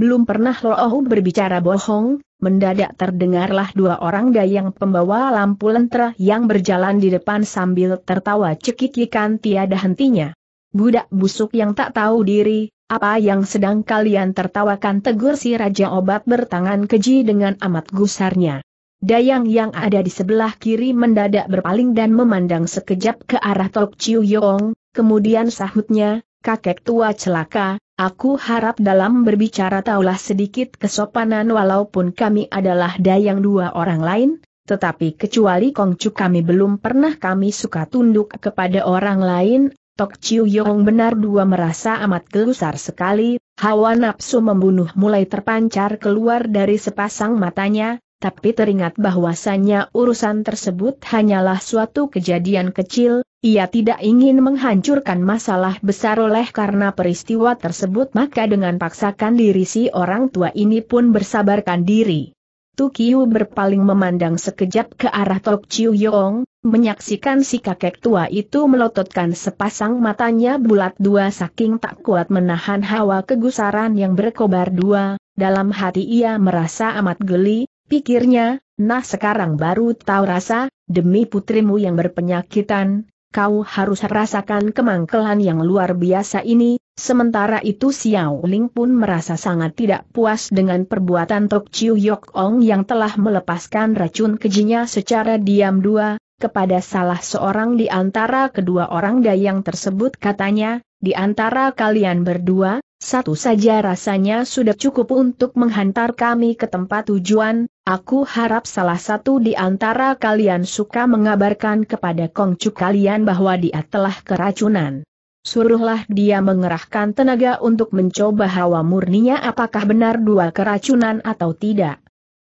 Belum pernah Loahu berbicara bohong, mendadak terdengarlah dua orang dayang pembawa lampu lentera yang berjalan di depan sambil tertawa cekikikan tiada hentinya. Budak busuk yang tak tahu diri, apa yang sedang kalian tertawakan tegur si Raja Obat bertangan keji dengan amat gusarnya. Dayang yang ada di sebelah kiri mendadak berpaling dan memandang sekejap ke arah Tok Chiu Yong, kemudian sahutnya, kakek tua celaka, aku harap dalam berbicara taulah sedikit kesopanan walaupun kami adalah dayang dua orang lain, tetapi kecuali Kongcu kami belum pernah kami suka tunduk kepada orang lain, Tok Chiu Yong benar dua merasa amat gelusar sekali, hawa nafsu membunuh mulai terpancar keluar dari sepasang matanya, tapi teringat bahwasannya urusan tersebut hanyalah suatu kejadian kecil, ia tidak ingin menghancurkan masalah besar oleh karena peristiwa tersebut maka dengan paksakan diri si orang tua ini pun bersabarkan diri. Tukiu berpaling memandang sekejap ke arah Tok Chiu Yong, Menyaksikan si kakek tua itu melototkan sepasang matanya bulat dua saking tak kuat menahan hawa kegusaran yang berkobar dua, dalam hati ia merasa amat geli, pikirnya, nah sekarang baru tahu rasa, demi putrimu yang berpenyakitan, kau harus rasakan kemangkelan yang luar biasa ini, sementara itu Xiao Ling pun merasa sangat tidak puas dengan perbuatan Tok Chiu Yok Ong yang telah melepaskan racun kejinya secara diam dua, kepada salah seorang di antara kedua orang dayang tersebut katanya, di antara kalian berdua, satu saja rasanya sudah cukup untuk menghantar kami ke tempat tujuan, aku harap salah satu di antara kalian suka mengabarkan kepada kongcu kalian bahwa dia telah keracunan. Suruhlah dia mengerahkan tenaga untuk mencoba hawa murninya apakah benar dua keracunan atau tidak.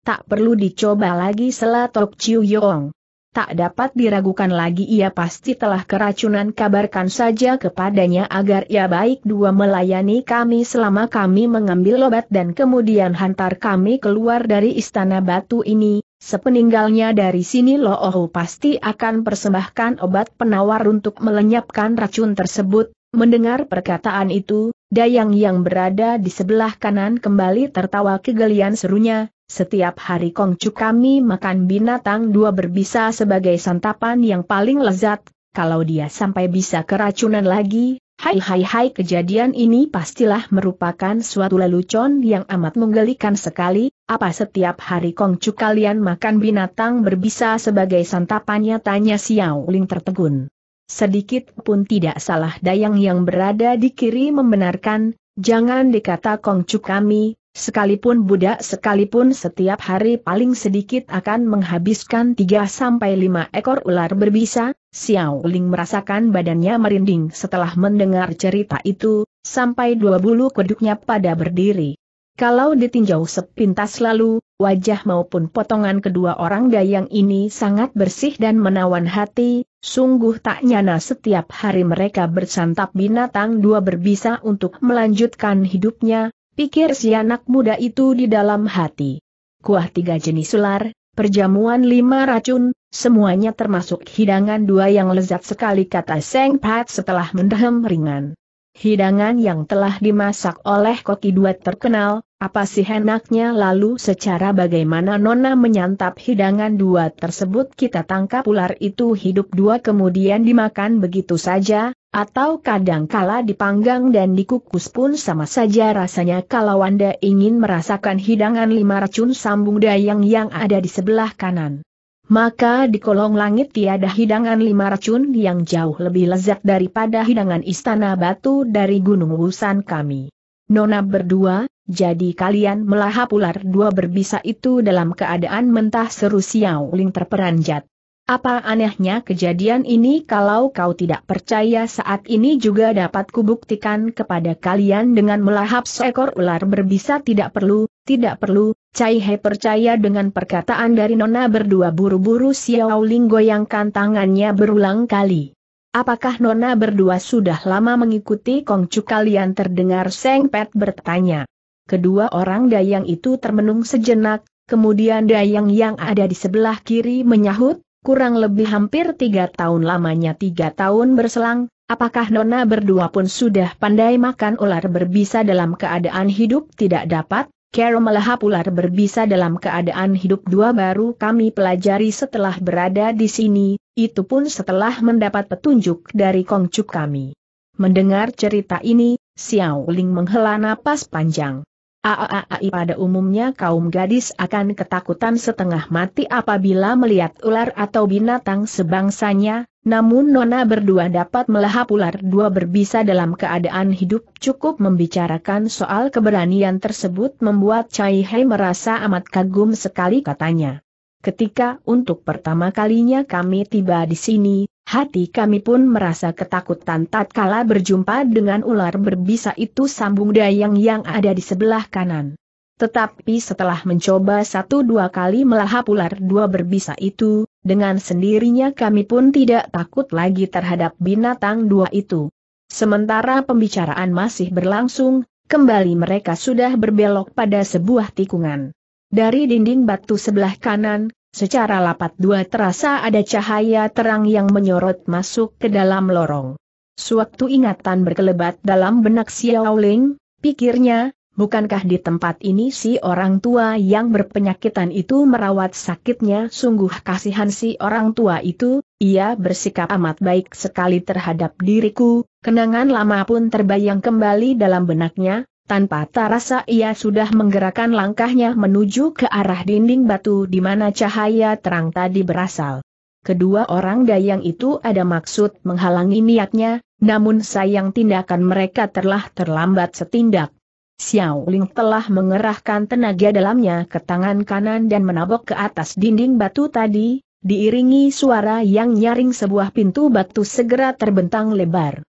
Tak perlu dicoba lagi selatok Chiu Yong tak dapat diragukan lagi ia pasti telah keracunan kabarkan saja kepadanya agar ia baik dua melayani kami selama kami mengambil obat dan kemudian hantar kami keluar dari istana batu ini, sepeninggalnya dari sini Loohu pasti akan persembahkan obat penawar untuk melenyapkan racun tersebut, mendengar perkataan itu, Dayang yang berada di sebelah kanan kembali tertawa kegelian serunya, setiap hari kongcu kami makan binatang dua berbisa sebagai santapan yang paling lezat, kalau dia sampai bisa keracunan lagi, hai hai hai kejadian ini pastilah merupakan suatu lelucon yang amat menggelikan sekali, apa setiap hari kongcu kalian makan binatang berbisa sebagai santapannya tanya Xiao Ling tertegun. Sedikit pun tidak salah Dayang yang berada di kiri membenarkan, Jangan dikata kongcu kami, sekalipun budak sekalipun setiap hari paling sedikit akan menghabiskan 3-5 ekor ular berbisa, Xiao Ling merasakan badannya merinding setelah mendengar cerita itu, sampai dua bulu kuduknya pada berdiri. Kalau ditinjau sepintas lalu, wajah maupun potongan kedua orang dayang ini sangat bersih dan menawan hati, Sungguh tak nyana setiap hari mereka bersantap binatang dua berbisa untuk melanjutkan hidupnya, pikir si anak muda itu di dalam hati. Kuah tiga jenis ular, perjamuan lima racun, semuanya termasuk hidangan dua yang lezat sekali kata Seng Pat setelah mendehem ringan. Hidangan yang telah dimasak oleh koki dua terkenal, apa sih enaknya lalu secara bagaimana Nona menyantap hidangan dua tersebut kita tangkap ular itu hidup dua kemudian dimakan begitu saja, atau kadangkala dipanggang dan dikukus pun sama saja rasanya kalau Anda ingin merasakan hidangan lima racun sambung dayang yang ada di sebelah kanan maka di kolong langit tiada hidangan lima racun yang jauh lebih lezat daripada hidangan istana batu dari gunung wusan kami. Nona berdua, jadi kalian melahap ular dua berbisa itu dalam keadaan mentah seru Xiao Ling terperanjat. Apa anehnya kejadian ini kalau kau tidak percaya saat ini juga dapat kubuktikan kepada kalian dengan melahap seekor ular berbisa tidak perlu, tidak perlu, Cai He percaya dengan perkataan dari Nona berdua buru-buru Xiao Ling goyangkan tangannya berulang kali. Apakah Nona berdua sudah lama mengikuti Kongcu kalian terdengar Seng Pet bertanya. Kedua orang dayang itu termenung sejenak, kemudian dayang yang ada di sebelah kiri menyahut, kurang lebih hampir tiga tahun lamanya tiga tahun berselang, Apakah Nona berdua pun sudah pandai makan ular berbisa dalam keadaan hidup tidak dapat Kero melahap ular berbisa dalam keadaan hidup dua baru kami pelajari setelah berada di sini, itu pun setelah mendapat petunjuk dari Kongcuk kami. Mendengar cerita ini, Xiao Ling menghela napas panjang. Aaai pada umumnya kaum gadis akan ketakutan setengah mati apabila melihat ular atau binatang sebangsanya, namun Nona berdua dapat melahap ular dua berbisa dalam keadaan hidup cukup membicarakan soal keberanian tersebut membuat Chai Hei merasa amat kagum sekali katanya. Ketika untuk pertama kalinya kami tiba di sini, Hati kami pun merasa ketakutan tatkala berjumpa dengan ular berbisa itu sambung dayang yang ada di sebelah kanan. Tetapi setelah mencoba satu dua kali melahap ular dua berbisa itu, dengan sendirinya kami pun tidak takut lagi terhadap binatang dua itu. Sementara pembicaraan masih berlangsung, kembali mereka sudah berbelok pada sebuah tikungan. Dari dinding batu sebelah kanan, Secara lapat dua terasa ada cahaya terang yang menyorot masuk ke dalam lorong. Suatu ingatan berkelebat dalam benak Xiao Ling, pikirnya, bukankah di tempat ini si orang tua yang berpenyakitan itu merawat sakitnya sungguh kasihan si orang tua itu, ia bersikap amat baik sekali terhadap diriku, kenangan lama pun terbayang kembali dalam benaknya, tanpa terasa ia sudah menggerakkan langkahnya menuju ke arah dinding batu di mana cahaya terang tadi berasal. Kedua orang dayang itu ada maksud menghalangi niatnya, namun sayang tindakan mereka telah terlambat setindak. Xiao Ling telah mengerahkan tenaga dalamnya ke tangan kanan dan menabok ke atas dinding batu tadi, diiringi suara yang nyaring sebuah pintu batu segera terbentang lebar.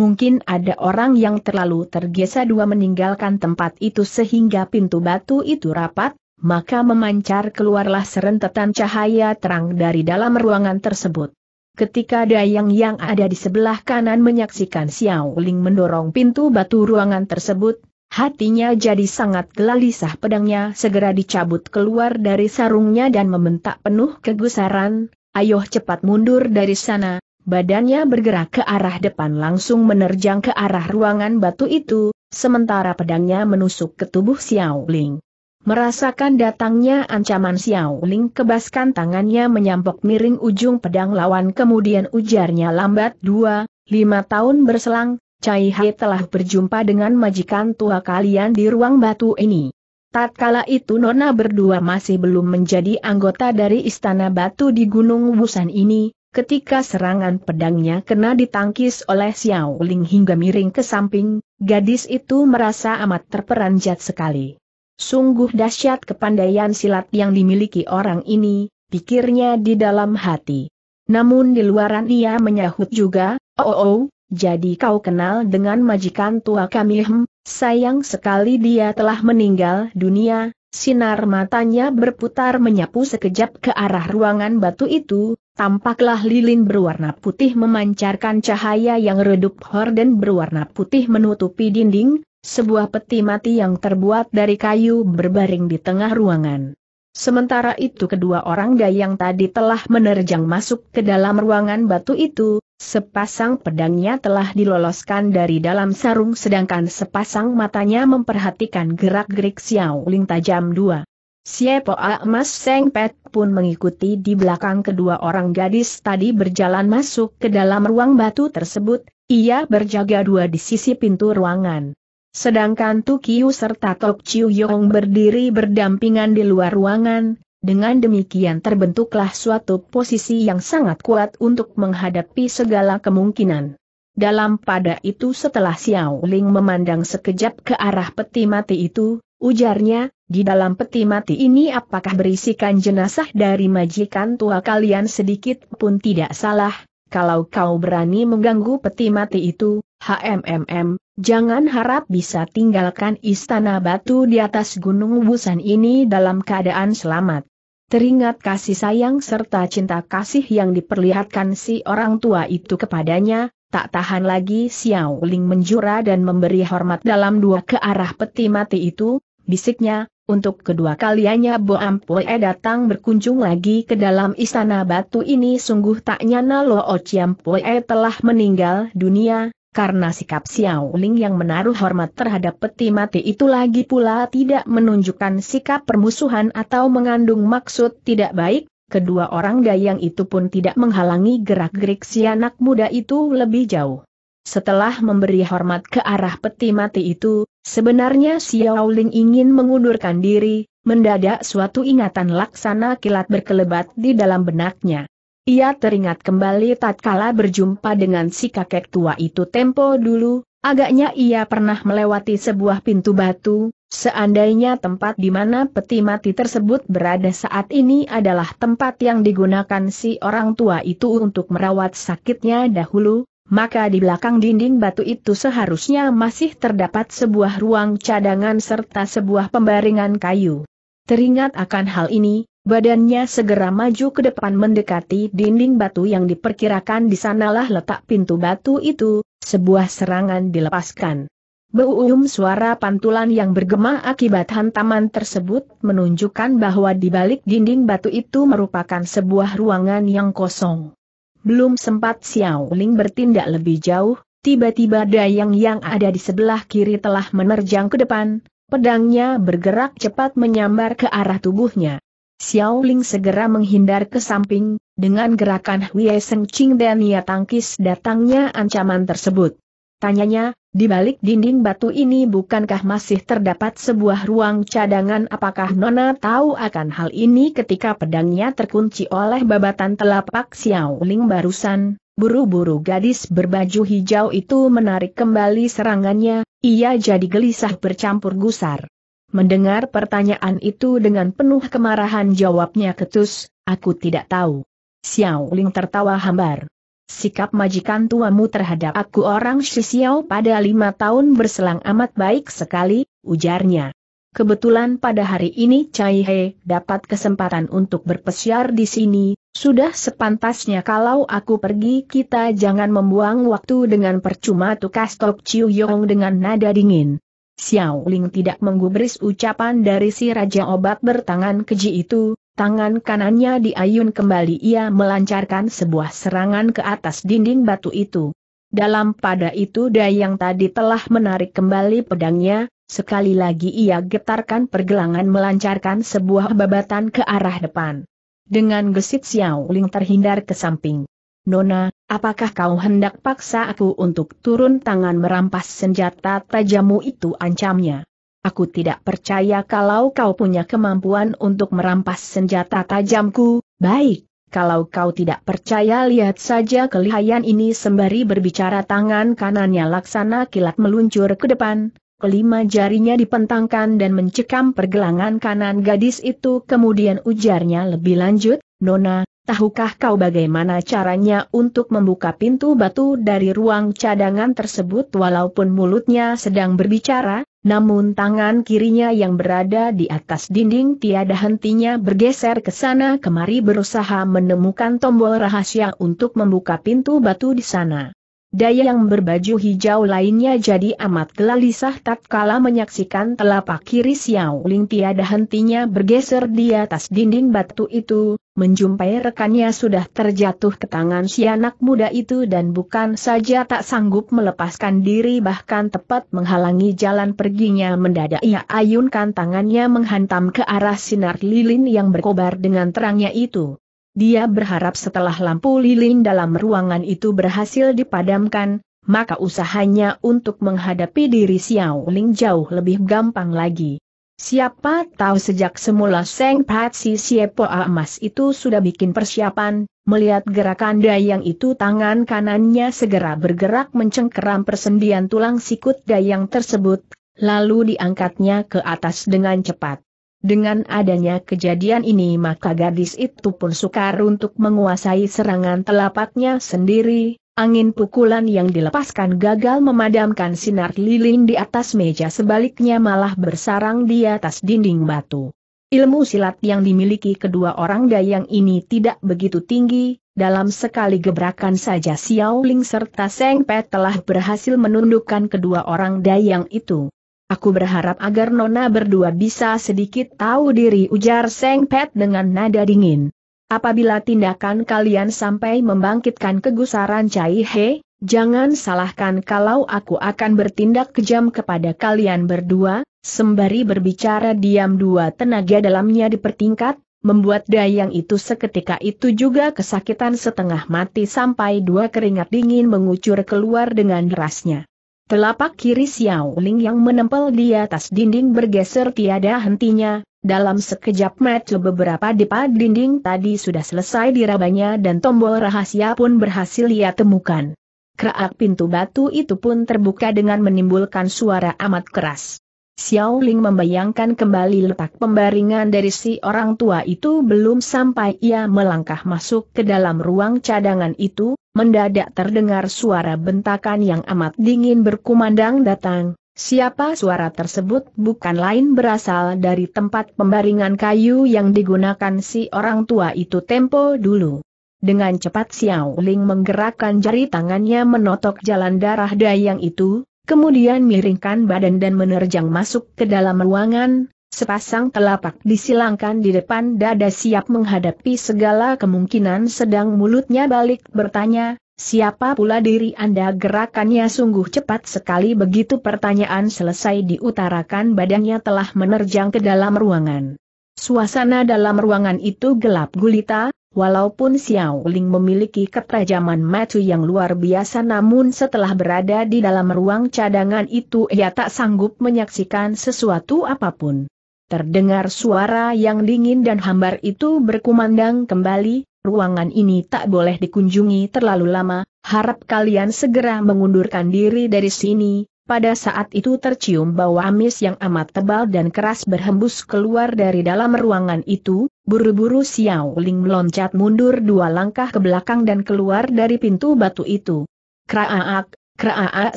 Mungkin ada orang yang terlalu tergesa-dua meninggalkan tempat itu sehingga pintu batu itu rapat, maka memancar keluarlah serentetan cahaya terang dari dalam ruangan tersebut. Ketika Dayang yang ada di sebelah kanan menyaksikan Xiao Ling mendorong pintu batu ruangan tersebut, hatinya jadi sangat gelisah pedangnya segera dicabut keluar dari sarungnya dan membentak penuh kegusaran, ayo cepat mundur dari sana, Badannya bergerak ke arah depan langsung menerjang ke arah ruangan batu itu, sementara pedangnya menusuk ke tubuh Xiao Ling. Merasakan datangnya ancaman Xiao Ling kebaskan tangannya menyampok miring ujung pedang lawan kemudian ujarnya lambat dua, lima tahun berselang, Cai Hai telah berjumpa dengan majikan tua kalian di ruang batu ini. Tatkala itu Nona berdua masih belum menjadi anggota dari Istana Batu di Gunung Wusan ini, Ketika serangan pedangnya kena ditangkis oleh Xiao Ling hingga miring ke samping, gadis itu merasa amat terperanjat sekali. Sungguh dahsyat kepandaian silat yang dimiliki orang ini, pikirnya di dalam hati. Namun di luaran ia menyahut juga, oh oh, oh jadi kau kenal dengan majikan tua kami hem, sayang sekali dia telah meninggal dunia, Sinar matanya berputar menyapu sekejap ke arah ruangan batu itu, tampaklah lilin berwarna putih memancarkan cahaya yang redup horden berwarna putih menutupi dinding, sebuah peti mati yang terbuat dari kayu berbaring di tengah ruangan. Sementara itu kedua orang dayang tadi telah menerjang masuk ke dalam ruangan batu itu, sepasang pedangnya telah diloloskan dari dalam sarung sedangkan sepasang matanya memperhatikan gerak-gerik Xiao Ling tajam dua. Siapa emas Seng Pet pun mengikuti di belakang kedua orang gadis tadi berjalan masuk ke dalam ruang batu tersebut, ia berjaga dua di sisi pintu ruangan. Sedangkan Tukiu serta Tok Chiu Yong berdiri berdampingan di luar ruangan, dengan demikian terbentuklah suatu posisi yang sangat kuat untuk menghadapi segala kemungkinan. Dalam pada itu setelah Xiao Ling memandang sekejap ke arah peti mati itu, ujarnya, di dalam peti mati ini apakah berisikan jenazah dari majikan tua kalian sedikit pun tidak salah, kalau kau berani mengganggu peti mati itu, HMMM, jangan harap bisa tinggalkan istana batu di atas gunung busan ini dalam keadaan selamat. Teringat kasih sayang serta cinta kasih yang diperlihatkan si orang tua itu kepadanya, tak tahan lagi Xiao Ling menjura dan memberi hormat dalam dua ke arah peti mati itu, bisiknya, untuk kedua kalinya Bo Ampoe datang berkunjung lagi ke dalam istana batu ini sungguh tak nyana Lo Ociampoe telah meninggal dunia, karena sikap Xiao Ling yang menaruh hormat terhadap peti mati itu lagi pula tidak menunjukkan sikap permusuhan atau mengandung maksud tidak baik, kedua orang dayang itu pun tidak menghalangi gerak-gerik si anak muda itu lebih jauh. Setelah memberi hormat ke arah peti mati itu, sebenarnya Xiao Ling ingin mengundurkan diri, mendadak suatu ingatan laksana kilat berkelebat di dalam benaknya. Ia teringat kembali tatkala berjumpa dengan si kakek tua itu tempo dulu, agaknya ia pernah melewati sebuah pintu batu, seandainya tempat di mana peti mati tersebut berada saat ini adalah tempat yang digunakan si orang tua itu untuk merawat sakitnya dahulu, maka di belakang dinding batu itu seharusnya masih terdapat sebuah ruang cadangan serta sebuah pembaringan kayu. Teringat akan hal ini, Badannya segera maju ke depan mendekati dinding batu yang diperkirakan di sanalah letak pintu batu itu, sebuah serangan dilepaskan. Beuum suara pantulan yang bergema akibat hantaman tersebut menunjukkan bahwa di balik dinding batu itu merupakan sebuah ruangan yang kosong. Belum sempat Xiao Ling bertindak lebih jauh, tiba-tiba dayang yang ada di sebelah kiri telah menerjang ke depan, pedangnya bergerak cepat menyambar ke arah tubuhnya. Xiao Ling segera menghindar ke samping, dengan gerakan Hwie Seng Ching dan ia tangkis datangnya ancaman tersebut. Tanyanya, di balik dinding batu ini bukankah masih terdapat sebuah ruang cadangan apakah Nona tahu akan hal ini ketika pedangnya terkunci oleh babatan telapak Xiao Ling barusan, Buru-buru gadis berbaju hijau itu menarik kembali serangannya, ia jadi gelisah bercampur gusar. Mendengar pertanyaan itu dengan penuh kemarahan jawabnya ketus, aku tidak tahu. Xiao Ling tertawa hambar. Sikap majikan tuamu terhadap aku orang Xiao pada lima tahun berselang amat baik sekali, ujarnya. Kebetulan pada hari ini Cai He dapat kesempatan untuk berpesiar di sini, sudah sepantasnya kalau aku pergi kita jangan membuang waktu dengan percuma tukas Tok Chiu Yong dengan nada dingin. Xiao Ling tidak menggubris ucapan dari si Raja Obat bertangan keji itu, tangan kanannya diayun kembali ia melancarkan sebuah serangan ke atas dinding batu itu. Dalam pada itu Dayang tadi telah menarik kembali pedangnya, sekali lagi ia getarkan pergelangan melancarkan sebuah babatan ke arah depan. Dengan gesit Xiao Ling terhindar ke samping. Nona, Apakah kau hendak paksa aku untuk turun tangan merampas senjata tajammu itu ancamnya? Aku tidak percaya kalau kau punya kemampuan untuk merampas senjata tajamku, baik. Kalau kau tidak percaya lihat saja kelihayan ini sembari berbicara tangan kanannya laksana kilat meluncur ke depan, kelima jarinya dipentangkan dan mencekam pergelangan kanan gadis itu kemudian ujarnya lebih lanjut, Nona, tahukah kau bagaimana caranya untuk membuka pintu batu dari ruang cadangan tersebut walaupun mulutnya sedang berbicara, namun tangan kirinya yang berada di atas dinding tiada hentinya bergeser ke sana kemari berusaha menemukan tombol rahasia untuk membuka pintu batu di sana. Daya yang berbaju hijau lainnya jadi amat gelisah tatkala menyaksikan telapak kiri Xiao Ling tiada hentinya bergeser di atas dinding batu itu, menjumpai rekannya sudah terjatuh ke tangan si anak muda itu dan bukan saja tak sanggup melepaskan diri bahkan tepat menghalangi jalan perginya mendadak ia ayunkan tangannya menghantam ke arah sinar lilin yang berkobar dengan terangnya itu. Dia berharap setelah lampu lilin dalam ruangan itu berhasil dipadamkan, maka usahanya untuk menghadapi diri Xiao Ling jauh lebih gampang lagi. Siapa tahu sejak semula Seng Patsi Siepo Amas itu sudah bikin persiapan, melihat gerakan Dayang itu tangan kanannya segera bergerak mencengkeram persendian tulang sikut Dayang tersebut, lalu diangkatnya ke atas dengan cepat. Dengan adanya kejadian ini maka gadis itu pun sukar untuk menguasai serangan telapaknya sendiri, angin pukulan yang dilepaskan gagal memadamkan sinar lilin di atas meja sebaliknya malah bersarang di atas dinding batu. Ilmu silat yang dimiliki kedua orang dayang ini tidak begitu tinggi, dalam sekali gebrakan saja Xiao Ling serta Seng Pe telah berhasil menundukkan kedua orang dayang itu. Aku berharap agar Nona berdua bisa sedikit tahu diri ujar Seng Pet dengan nada dingin. Apabila tindakan kalian sampai membangkitkan kegusaran Cai He, jangan salahkan kalau aku akan bertindak kejam kepada kalian berdua, sembari berbicara diam dua tenaga dalamnya dipertingkat, membuat Dayang itu seketika itu juga kesakitan setengah mati sampai dua keringat dingin mengucur keluar dengan derasnya. Telapak kiri Xiao Ling yang menempel di atas dinding bergeser tiada hentinya, dalam sekejap mata beberapa depa dinding tadi sudah selesai dirabanya dan tombol rahasia pun berhasil ia temukan. Kerak pintu batu itu pun terbuka dengan menimbulkan suara amat keras. Xiao Ling membayangkan kembali letak pembaringan dari si orang tua itu belum sampai ia melangkah masuk ke dalam ruang cadangan itu, Mendadak terdengar suara bentakan yang amat dingin berkumandang datang, siapa suara tersebut bukan lain berasal dari tempat pembaringan kayu yang digunakan si orang tua itu tempo dulu. Dengan cepat Xiao Ling menggerakkan jari tangannya menotok jalan darah dayang itu, kemudian miringkan badan dan menerjang masuk ke dalam ruangan, Sepasang telapak disilangkan di depan dada siap menghadapi segala kemungkinan sedang mulutnya balik bertanya, siapa pula diri Anda gerakannya sungguh cepat sekali begitu pertanyaan selesai diutarakan badannya telah menerjang ke dalam ruangan. Suasana dalam ruangan itu gelap gulita, walaupun Xiao Ling memiliki ketajaman mata yang luar biasa namun setelah berada di dalam ruang cadangan itu ia tak sanggup menyaksikan sesuatu apapun. Terdengar suara yang dingin dan hambar itu berkumandang kembali, ruangan ini tak boleh dikunjungi terlalu lama, harap kalian segera mengundurkan diri dari sini. Pada saat itu tercium bau amis yang amat tebal dan keras berhembus keluar dari dalam ruangan itu, buru-buru Xiao Ling meloncat mundur dua langkah ke belakang dan keluar dari pintu batu itu. Kraak. Kraa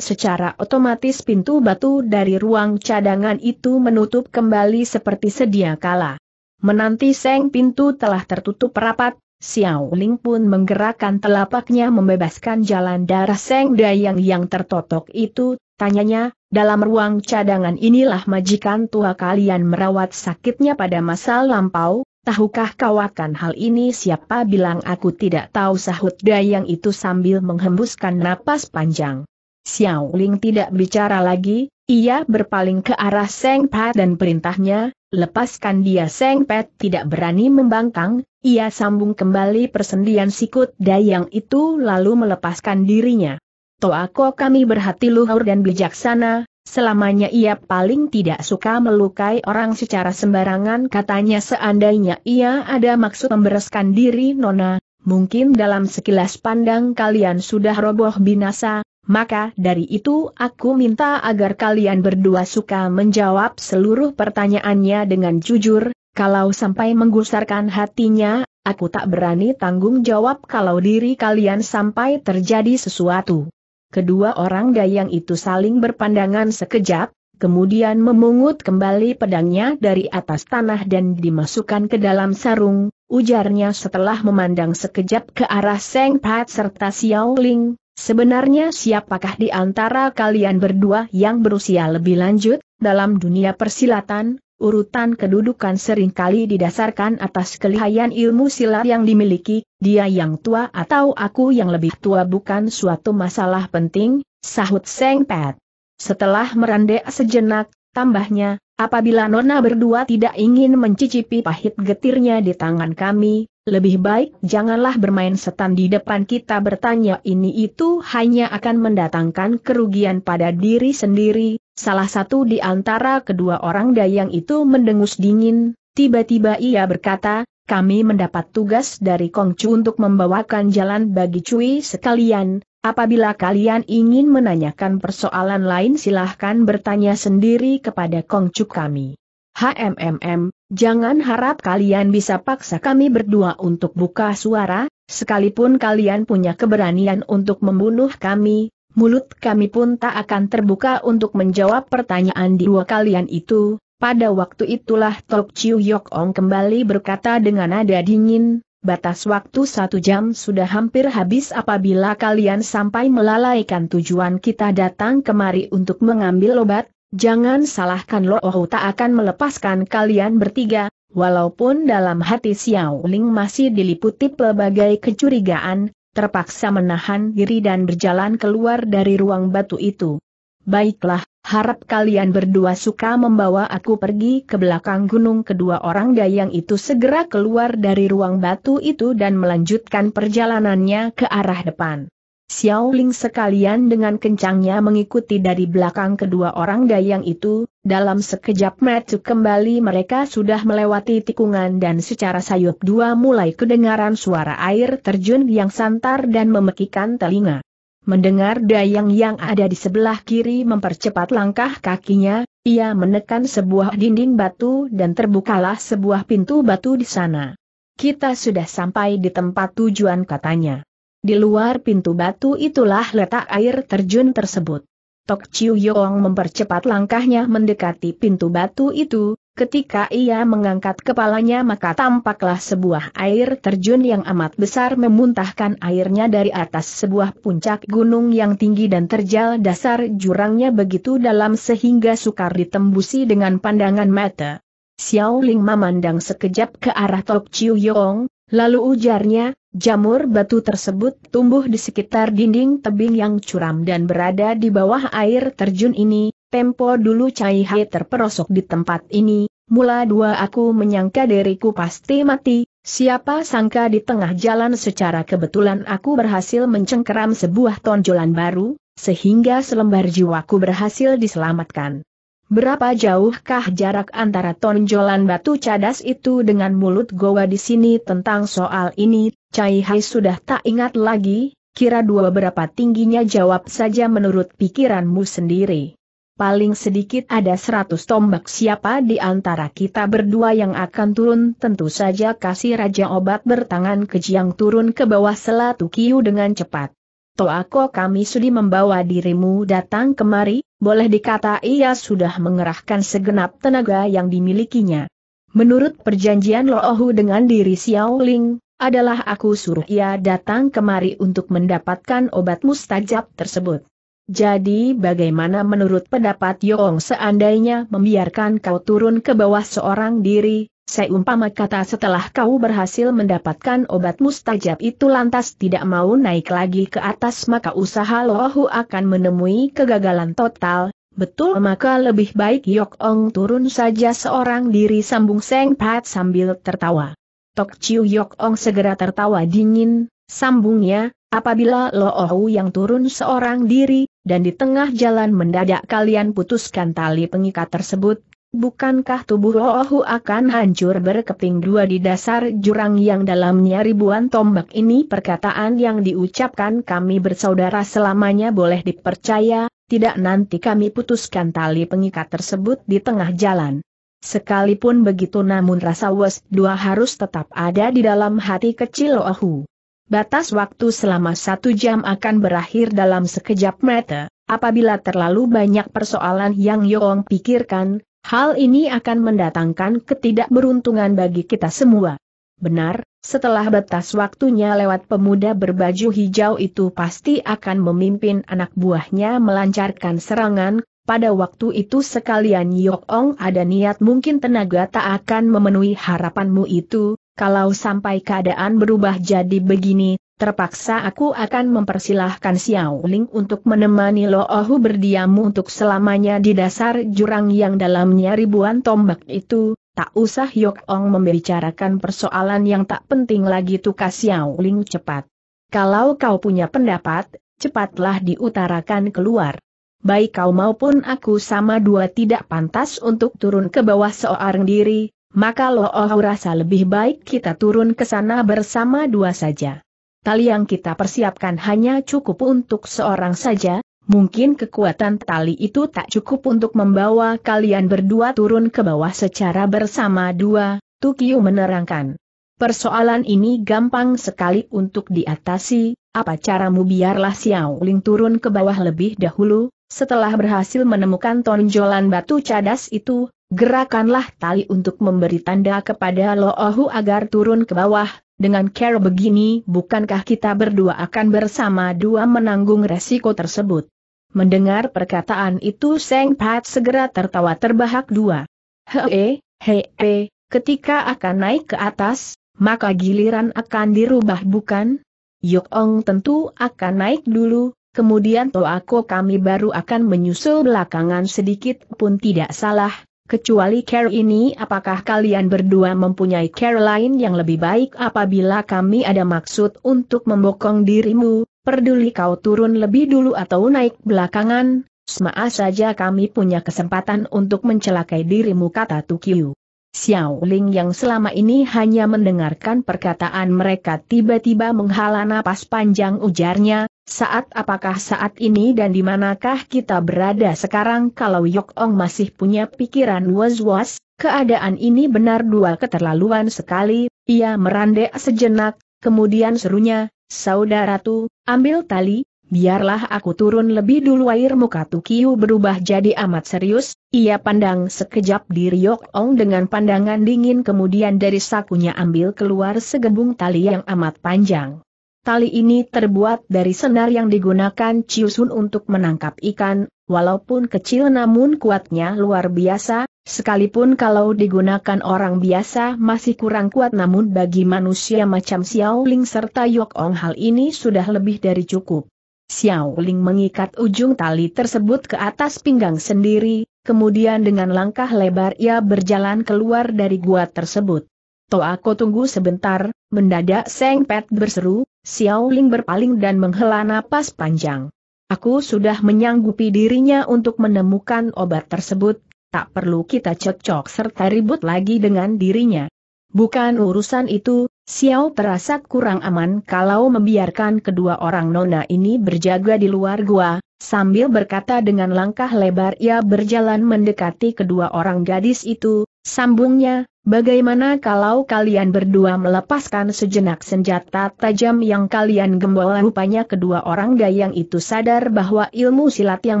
secara otomatis pintu batu dari ruang cadangan itu menutup kembali seperti sedia kala. Menanti seng pintu telah tertutup rapat, Xiao Ling pun menggerakkan telapaknya membebaskan jalan darah seng dayang yang tertotok itu, tanyanya, dalam ruang cadangan inilah majikan tua kalian merawat sakitnya pada masa lampau, Tahukah kau akan hal ini siapa bilang aku tidak tahu sahut dayang itu sambil menghembuskan napas panjang. Xiao Ling tidak bicara lagi, ia berpaling ke arah Seng Pat dan perintahnya, lepaskan dia Seng Pat tidak berani membangkang, ia sambung kembali persendian sikut dayang itu lalu melepaskan dirinya. Toako kami berhati luhur dan bijaksana, selamanya ia paling tidak suka melukai orang secara sembarangan katanya seandainya ia ada maksud membereskan diri Nona, mungkin dalam sekilas pandang kalian sudah roboh binasa, maka dari itu aku minta agar kalian berdua suka menjawab seluruh pertanyaannya dengan jujur, kalau sampai menggusarkan hatinya, aku tak berani tanggung jawab kalau diri kalian sampai terjadi sesuatu. Kedua orang dayang itu saling berpandangan sekejap, kemudian memungut kembali pedangnya dari atas tanah dan dimasukkan ke dalam sarung, ujarnya setelah memandang sekejap ke arah Seng Pat serta Xiao Ling, Sebenarnya siapakah di antara kalian berdua yang berusia lebih lanjut, dalam dunia persilatan, urutan kedudukan seringkali didasarkan atas kelihayan ilmu silat yang dimiliki, dia yang tua atau aku yang lebih tua bukan suatu masalah penting, sahut Seng Pet. Setelah merandek sejenak, tambahnya, apabila Nona berdua tidak ingin mencicipi pahit getirnya di tangan kami, lebih baik janganlah bermain setan di depan kita bertanya ini itu hanya akan mendatangkan kerugian pada diri sendiri, salah satu di antara kedua orang dayang itu mendengus dingin, tiba-tiba ia berkata, kami mendapat tugas dari Kongcu untuk membawakan jalan bagi Cui sekalian, Apabila kalian ingin menanyakan persoalan lain silahkan bertanya sendiri kepada Kongcu kami. HMMM, jangan harap kalian bisa paksa kami berdua untuk buka suara, sekalipun kalian punya keberanian untuk membunuh kami, mulut kami pun tak akan terbuka untuk menjawab pertanyaan di dua kalian itu. Pada waktu itulah Tok Chiu Yok Ong kembali berkata dengan nada dingin, batas waktu satu jam sudah hampir habis apabila kalian sampai melalaikan tujuan kita datang kemari untuk mengambil obat, Jangan salahkan Lo Ohu tak akan melepaskan kalian bertiga, walaupun dalam hati Xiao Ling masih diliputi pelbagai kecurigaan, terpaksa menahan diri dan berjalan keluar dari ruang batu itu. Baiklah, harap kalian berdua suka membawa aku pergi ke belakang gunung kedua orang dayang itu segera keluar dari ruang batu itu dan melanjutkan perjalanannya ke arah depan. Xiaoling sekalian dengan kencangnya mengikuti dari belakang kedua orang dayang itu, dalam sekejap mata kembali mereka sudah melewati tikungan dan secara sayup dua mulai kedengaran suara air terjun yang santar dan memekikan telinga. Mendengar dayang yang ada di sebelah kiri mempercepat langkah kakinya, ia menekan sebuah dinding batu dan terbukalah sebuah pintu batu di sana. Kita sudah sampai di tempat tujuan katanya. Di luar pintu batu itulah letak air terjun tersebut. Tok Chiu Yong mempercepat langkahnya mendekati pintu batu itu, ketika ia mengangkat kepalanya maka tampaklah sebuah air terjun yang amat besar memuntahkan airnya dari atas sebuah puncak gunung yang tinggi dan terjal dasar jurangnya begitu dalam sehingga sukar ditembusi dengan pandangan mata. Xiao Ling memandang sekejap ke arah Tok Chiu Yong, Lalu ujarnya, jamur batu tersebut tumbuh di sekitar dinding tebing yang curam dan berada di bawah air terjun ini, tempo dulu Cai Hai terperosok di tempat ini, mula dua aku menyangka diriku pasti mati, siapa sangka di tengah jalan secara kebetulan aku berhasil mencengkeram sebuah tonjolan baru, sehingga selembar jiwaku berhasil diselamatkan. Berapa jauhkah jarak antara tonjolan batu cadas itu dengan mulut goa di sini tentang soal ini, Cai Hai sudah tak ingat lagi, kira dua berapa tingginya jawab saja menurut pikiranmu sendiri. Paling sedikit ada seratus tombak siapa di antara kita berdua yang akan turun tentu saja kasih Raja Obat bertangan yang turun ke bawah selatu kiu dengan cepat. Toako kami sudi membawa dirimu datang kemari, boleh dikata ia sudah mengerahkan segenap tenaga yang dimilikinya. Menurut perjanjian Loohu dengan diri Xiao Ling, adalah aku suruh ia datang kemari untuk mendapatkan obat mustajab tersebut. Jadi bagaimana menurut pendapat Yong seandainya membiarkan kau turun ke bawah seorang diri, Seumpama kata setelah kau berhasil mendapatkan obat mustajab itu lantas tidak mau naik lagi ke atas maka usaha lohu akan menemui kegagalan total, betul maka lebih baik Yok Ong turun saja seorang diri sambung Seng Pat sambil tertawa. Tok Chiu Yok Ong segera tertawa dingin, sambungnya, apabila Lohu yang turun seorang diri, dan di tengah jalan mendadak kalian putuskan tali pengikat tersebut, Bukankah tubuh Oohu akan hancur berkeping dua di dasar jurang yang dalamnya ribuan tombak ini perkataan yang diucapkan kami bersaudara selamanya boleh dipercaya, tidak nanti kami putuskan tali pengikat tersebut di tengah jalan. Sekalipun begitu namun rasa was dua harus tetap ada di dalam hati kecil Oohu. Batas waktu selama satu jam akan berakhir dalam sekejap mata. Apabila terlalu banyak persoalan yang Yoong pikirkan, Hal ini akan mendatangkan ketidakberuntungan bagi kita semua. Benar, setelah batas waktunya lewat pemuda berbaju hijau itu pasti akan memimpin anak buahnya melancarkan serangan, pada waktu itu sekalian Yok Ong ada niat mungkin tenaga tak akan memenuhi harapanmu itu, kalau sampai keadaan berubah jadi begini, terpaksa aku akan mempersilahkan Xiao Ling untuk menemani Lo Ohu berdiam untuk selamanya di dasar jurang yang dalamnya ribuan tombak itu, tak usah Yok Ong membicarakan persoalan yang tak penting lagi tukas Xiao Ling cepat. Kalau kau punya pendapat, cepatlah diutarakan keluar. Baik kau maupun aku sama dua tidak pantas untuk turun ke bawah seorang diri, maka Lo Ohu rasa lebih baik kita turun ke sana bersama dua saja. Tali yang kita persiapkan hanya cukup untuk seorang saja, mungkin kekuatan tali itu tak cukup untuk membawa kalian berdua turun ke bawah secara bersama dua, Tukiu menerangkan. Persoalan ini gampang sekali untuk diatasi, apa caramu biarlah Xiao Ling turun ke bawah lebih dahulu, setelah berhasil menemukan tonjolan batu cadas itu, gerakanlah tali untuk memberi tanda kepada Lo Ohu agar turun ke bawah, dengan cara begini bukankah kita berdua akan bersama dua menanggung resiko tersebut? Mendengar perkataan itu Seng Pat segera tertawa terbahak dua. Hee, hee. ketika akan naik ke atas, maka giliran akan dirubah bukan? Yuk Ong tentu akan naik dulu, kemudian Toako kami baru akan menyusul belakangan sedikit pun tidak salah, kecuali care ini apakah kalian berdua mempunyai care lain yang lebih baik apabila kami ada maksud untuk membokong dirimu, peduli kau turun lebih dulu atau naik belakangan, semaa saja kami punya kesempatan untuk mencelakai dirimu kata Tukiu. Xiao Ling yang selama ini hanya mendengarkan perkataan mereka tiba-tiba menghala napas panjang ujarnya, saat apakah saat ini dan di manakah kita berada sekarang kalau Yok Ong masih punya pikiran was-was, keadaan ini benar dua keterlaluan sekali, ia merandek sejenak, kemudian serunya, Saudara tu, ambil tali, Biarlah aku turun lebih dulu air muka Tukiu berubah jadi amat serius, ia pandang sekejap di Ryok Ong dengan pandangan dingin kemudian dari sakunya ambil keluar segembung tali yang amat panjang. Tali ini terbuat dari senar yang digunakan Ciusun untuk menangkap ikan, walaupun kecil namun kuatnya luar biasa, sekalipun kalau digunakan orang biasa masih kurang kuat namun bagi manusia macam Xiao Ling serta Yok Ong hal ini sudah lebih dari cukup. Xiao Ling mengikat ujung tali tersebut ke atas pinggang sendiri, kemudian dengan langkah lebar ia berjalan keluar dari gua tersebut. Toako tunggu sebentar, mendadak Seng Pet berseru, Xiao Ling berpaling dan menghela napas panjang. Aku sudah menyanggupi dirinya untuk menemukan obat tersebut, tak perlu kita cekcok serta ribut lagi dengan dirinya. Bukan urusan itu, Xiao perasa kurang aman kalau membiarkan kedua orang nona ini berjaga di luar gua, sambil berkata dengan langkah lebar ia berjalan mendekati kedua orang gadis itu, sambungnya, bagaimana kalau kalian berdua melepaskan sejenak senjata tajam yang kalian gembala rupanya kedua orang dayang itu sadar bahwa ilmu silat yang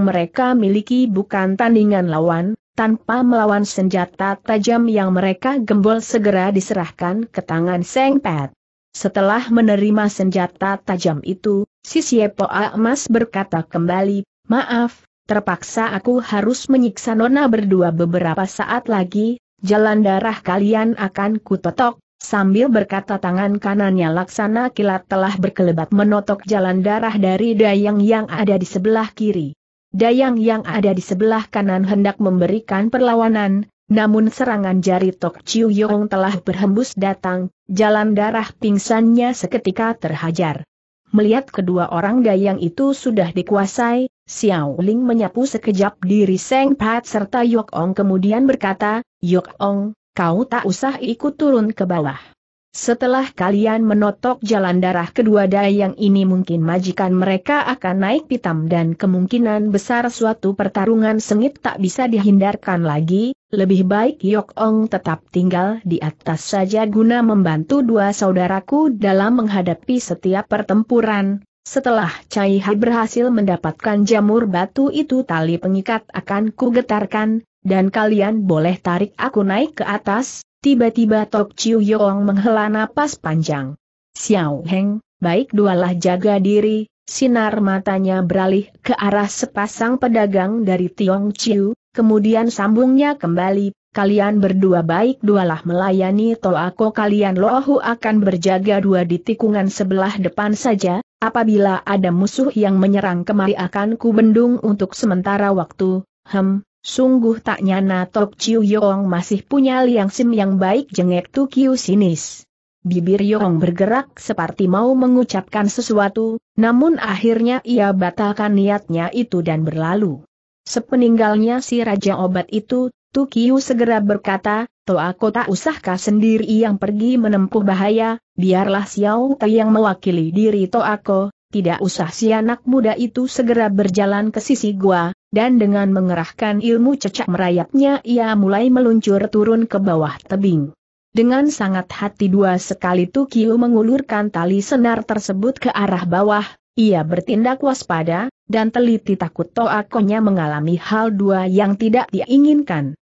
mereka miliki bukan tandingan lawan, tanpa melawan senjata tajam yang mereka gembol segera diserahkan ke tangan Seng Pet. Setelah menerima senjata tajam itu, si Siepoa Emas berkata kembali, Maaf, terpaksa aku harus menyiksa Nona berdua beberapa saat lagi, jalan darah kalian akan kutotok, sambil berkata tangan kanannya laksana kilat telah berkelebat menotok jalan darah dari dayang yang ada di sebelah kiri. Dayang yang ada di sebelah kanan hendak memberikan perlawanan, namun serangan jari Tok Chiu Yong telah berhembus datang, jalan darah pingsannya seketika terhajar. Melihat kedua orang dayang itu sudah dikuasai, Xiao Ling menyapu sekejap diri Seng Pat serta Yok Ong kemudian berkata, Yok Ong, kau tak usah ikut turun ke bawah. Setelah kalian menotok jalan darah kedua dayang ini mungkin majikan mereka akan naik pitam dan kemungkinan besar suatu pertarungan sengit tak bisa dihindarkan lagi, lebih baik Yok Ong tetap tinggal di atas saja guna membantu dua saudaraku dalam menghadapi setiap pertempuran. Setelah Cai Hai berhasil mendapatkan jamur batu itu tali pengikat akan kugetarkan, dan kalian boleh tarik aku naik ke atas, Tiba-tiba Tok Chiu Yong menghela napas panjang. Xiao Heng, baik dualah jaga diri, sinar matanya beralih ke arah sepasang pedagang dari Tiong Chiu, kemudian sambungnya kembali, kalian berdua baik dualah melayani toako kalian lohu akan berjaga dua di tikungan sebelah depan saja, apabila ada musuh yang menyerang kemari akan ku bendung untuk sementara waktu, hem, Sungguh tak nyana Tok Chiu Yong masih punya liang sim yang baik jengek Tu Kiu sinis. Bibir Yong bergerak seperti mau mengucapkan sesuatu, namun akhirnya ia batalkan niatnya itu dan berlalu. Sepeninggalnya si Raja Obat itu, Tu Kiu segera berkata, Toa tak usahkah sendiri yang pergi menempuh bahaya, biarlah Xiao Tai yang mewakili diri aku. tidak usah si anak muda itu segera berjalan ke sisi gua, dan dengan mengerahkan ilmu cecak merayapnya ia mulai meluncur turun ke bawah tebing. Dengan sangat hati dua sekali Tukiu mengulurkan tali senar tersebut ke arah bawah, ia bertindak waspada, dan teliti takut Toakonya mengalami hal dua yang tidak diinginkan.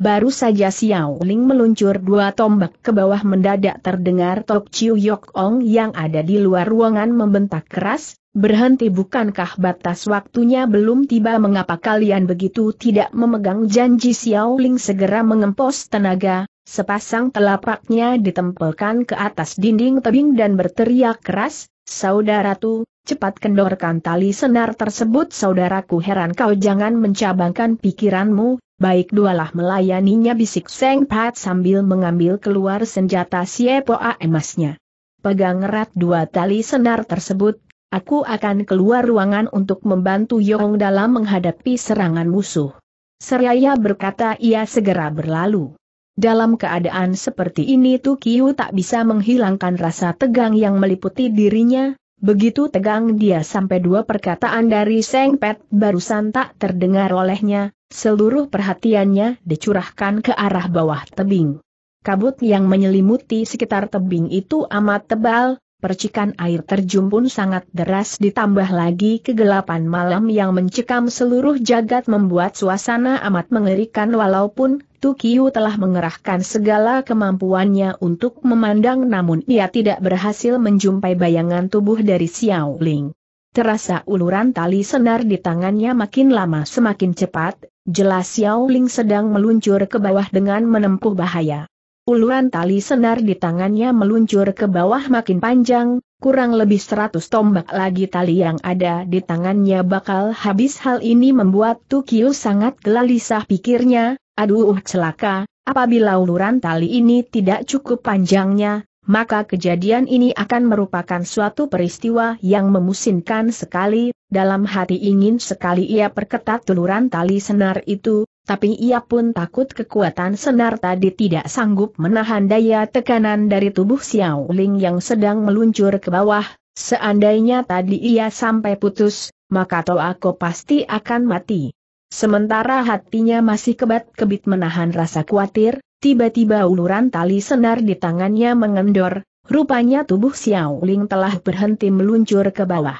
Baru saja Xiao Ling meluncur dua tombak ke bawah mendadak terdengar Tok Chiu Yok Ong yang ada di luar ruangan membentak keras, berhenti bukankah batas waktunya belum tiba mengapa kalian begitu tidak memegang janji Xiao Ling segera mengempos tenaga, sepasang telapaknya ditempelkan ke atas dinding tebing dan berteriak keras, Saudara tu, cepat kendorkan tali senar tersebut saudaraku heran kau jangan mencabangkan pikiranmu, baik dualah melayaninya bisik Seng Pat sambil mengambil keluar senjata siepoa emasnya. Pegang erat dua tali senar tersebut, aku akan keluar ruangan untuk membantu Yong dalam menghadapi serangan musuh. Seraya berkata ia segera berlalu. Dalam keadaan seperti ini Tukiu tak bisa menghilangkan rasa tegang yang meliputi dirinya, Begitu tegang dia sampai dua perkataan dari Seng Pet barusan tak terdengar olehnya, seluruh perhatiannya dicurahkan ke arah bawah tebing. Kabut yang menyelimuti sekitar tebing itu amat tebal, percikan air terjun pun sangat deras ditambah lagi kegelapan malam yang mencekam seluruh jagat membuat suasana amat mengerikan walaupun Tukiu telah mengerahkan segala kemampuannya untuk memandang namun ia tidak berhasil menjumpai bayangan tubuh dari Xiao Ling. Terasa uluran tali senar di tangannya makin lama semakin cepat, jelas Xiao Ling sedang meluncur ke bawah dengan menempuh bahaya. Puluhan tali senar di tangannya meluncur ke bawah makin panjang, kurang lebih seratus tombak lagi tali yang ada di tangannya bakal habis hal ini membuat Tukiu sangat gelisah pikirnya, aduh celaka, apabila uluran tali ini tidak cukup panjangnya, maka kejadian ini akan merupakan suatu peristiwa yang memusinkan sekali, dalam hati ingin sekali ia perketat uluran tali senar itu, tapi ia pun takut kekuatan senar tadi tidak sanggup menahan daya tekanan dari tubuh Xiao Ling yang sedang meluncur ke bawah, seandainya tadi ia sampai putus, maka toh aku pasti akan mati. Sementara hatinya masih kebat-kebit menahan rasa khawatir, tiba-tiba uluran tali senar di tangannya mengendor, rupanya tubuh Xiao Ling telah berhenti meluncur ke bawah.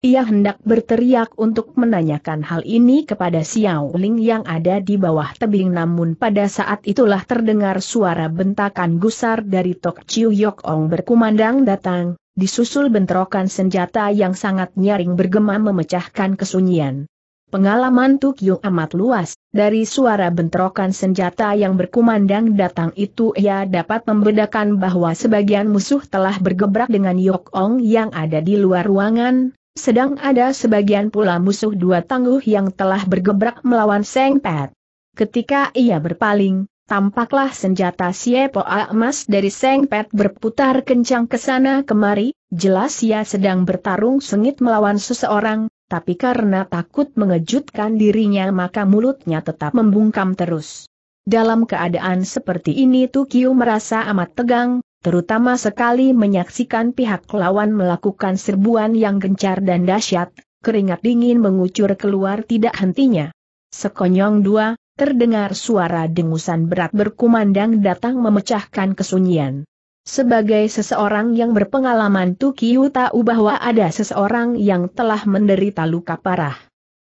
Ia hendak berteriak untuk menanyakan hal ini kepada Xiao Ling yang ada di bawah tebing namun pada saat itulah terdengar suara bentakan gusar dari Tok Chiu Yok Ong berkumandang datang, disusul bentrokan senjata yang sangat nyaring bergema memecahkan kesunyian. Pengalaman Tuk Yung amat luas, dari suara bentrokan senjata yang berkumandang datang itu ia dapat membedakan bahwa sebagian musuh telah bergebrak dengan Yok Ong yang ada di luar ruangan, sedang ada sebagian pula musuh dua tangguh yang telah bergebrak melawan Seng Pet. Ketika ia berpaling, tampaklah senjata Siepoa emas dari Seng Pet berputar kencang ke sana kemari, jelas ia sedang bertarung sengit melawan seseorang, tapi karena takut mengejutkan dirinya maka mulutnya tetap membungkam terus. Dalam keadaan seperti ini Tukiu merasa amat tegang, terutama sekali menyaksikan pihak lawan melakukan serbuan yang gencar dan dahsyat, keringat dingin mengucur keluar tidak hentinya. Sekonyong dua, terdengar suara dengusan berat berkumandang datang memecahkan kesunyian. Sebagai seseorang yang berpengalaman Tukiu tahu bahwa ada seseorang yang telah menderita luka parah.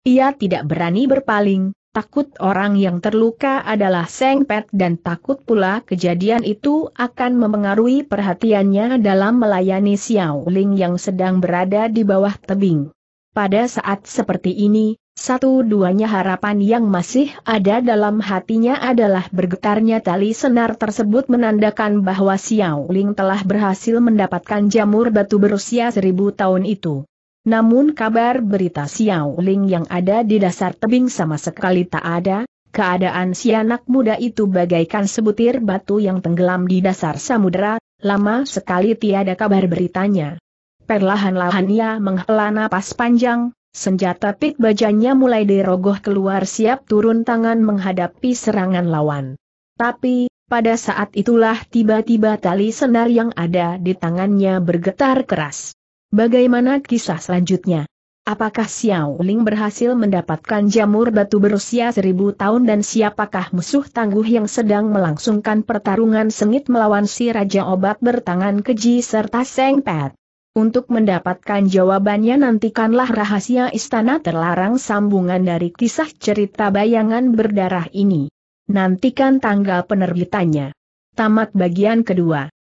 Ia tidak berani berpaling, Takut orang yang terluka adalah Seng Pet dan takut pula kejadian itu akan mempengaruhi perhatiannya dalam melayani Xiao Ling yang sedang berada di bawah tebing. Pada saat seperti ini, satu-duanya harapan yang masih ada dalam hatinya adalah bergetarnya tali senar tersebut menandakan bahwa Xiao Ling telah berhasil mendapatkan jamur batu berusia seribu tahun itu. Namun kabar berita Xiao Ling yang ada di dasar tebing sama sekali tak ada, keadaan si anak muda itu bagaikan sebutir batu yang tenggelam di dasar samudera, lama sekali tiada kabar beritanya. Perlahan-lahan ia menghela napas panjang, senjata pik bajanya mulai dirogoh keluar siap turun tangan menghadapi serangan lawan. Tapi, pada saat itulah tiba-tiba tali senar yang ada di tangannya bergetar keras. Bagaimana kisah selanjutnya? Apakah Xiao Ling berhasil mendapatkan jamur batu berusia seribu tahun dan siapakah musuh tangguh yang sedang melangsungkan pertarungan sengit melawan si Raja Obat bertangan keji serta Seng Pet? Untuk mendapatkan jawabannya nantikanlah rahasia istana terlarang sambungan dari kisah cerita bayangan berdarah ini. Nantikan tanggal penerbitannya. Tamat bagian kedua.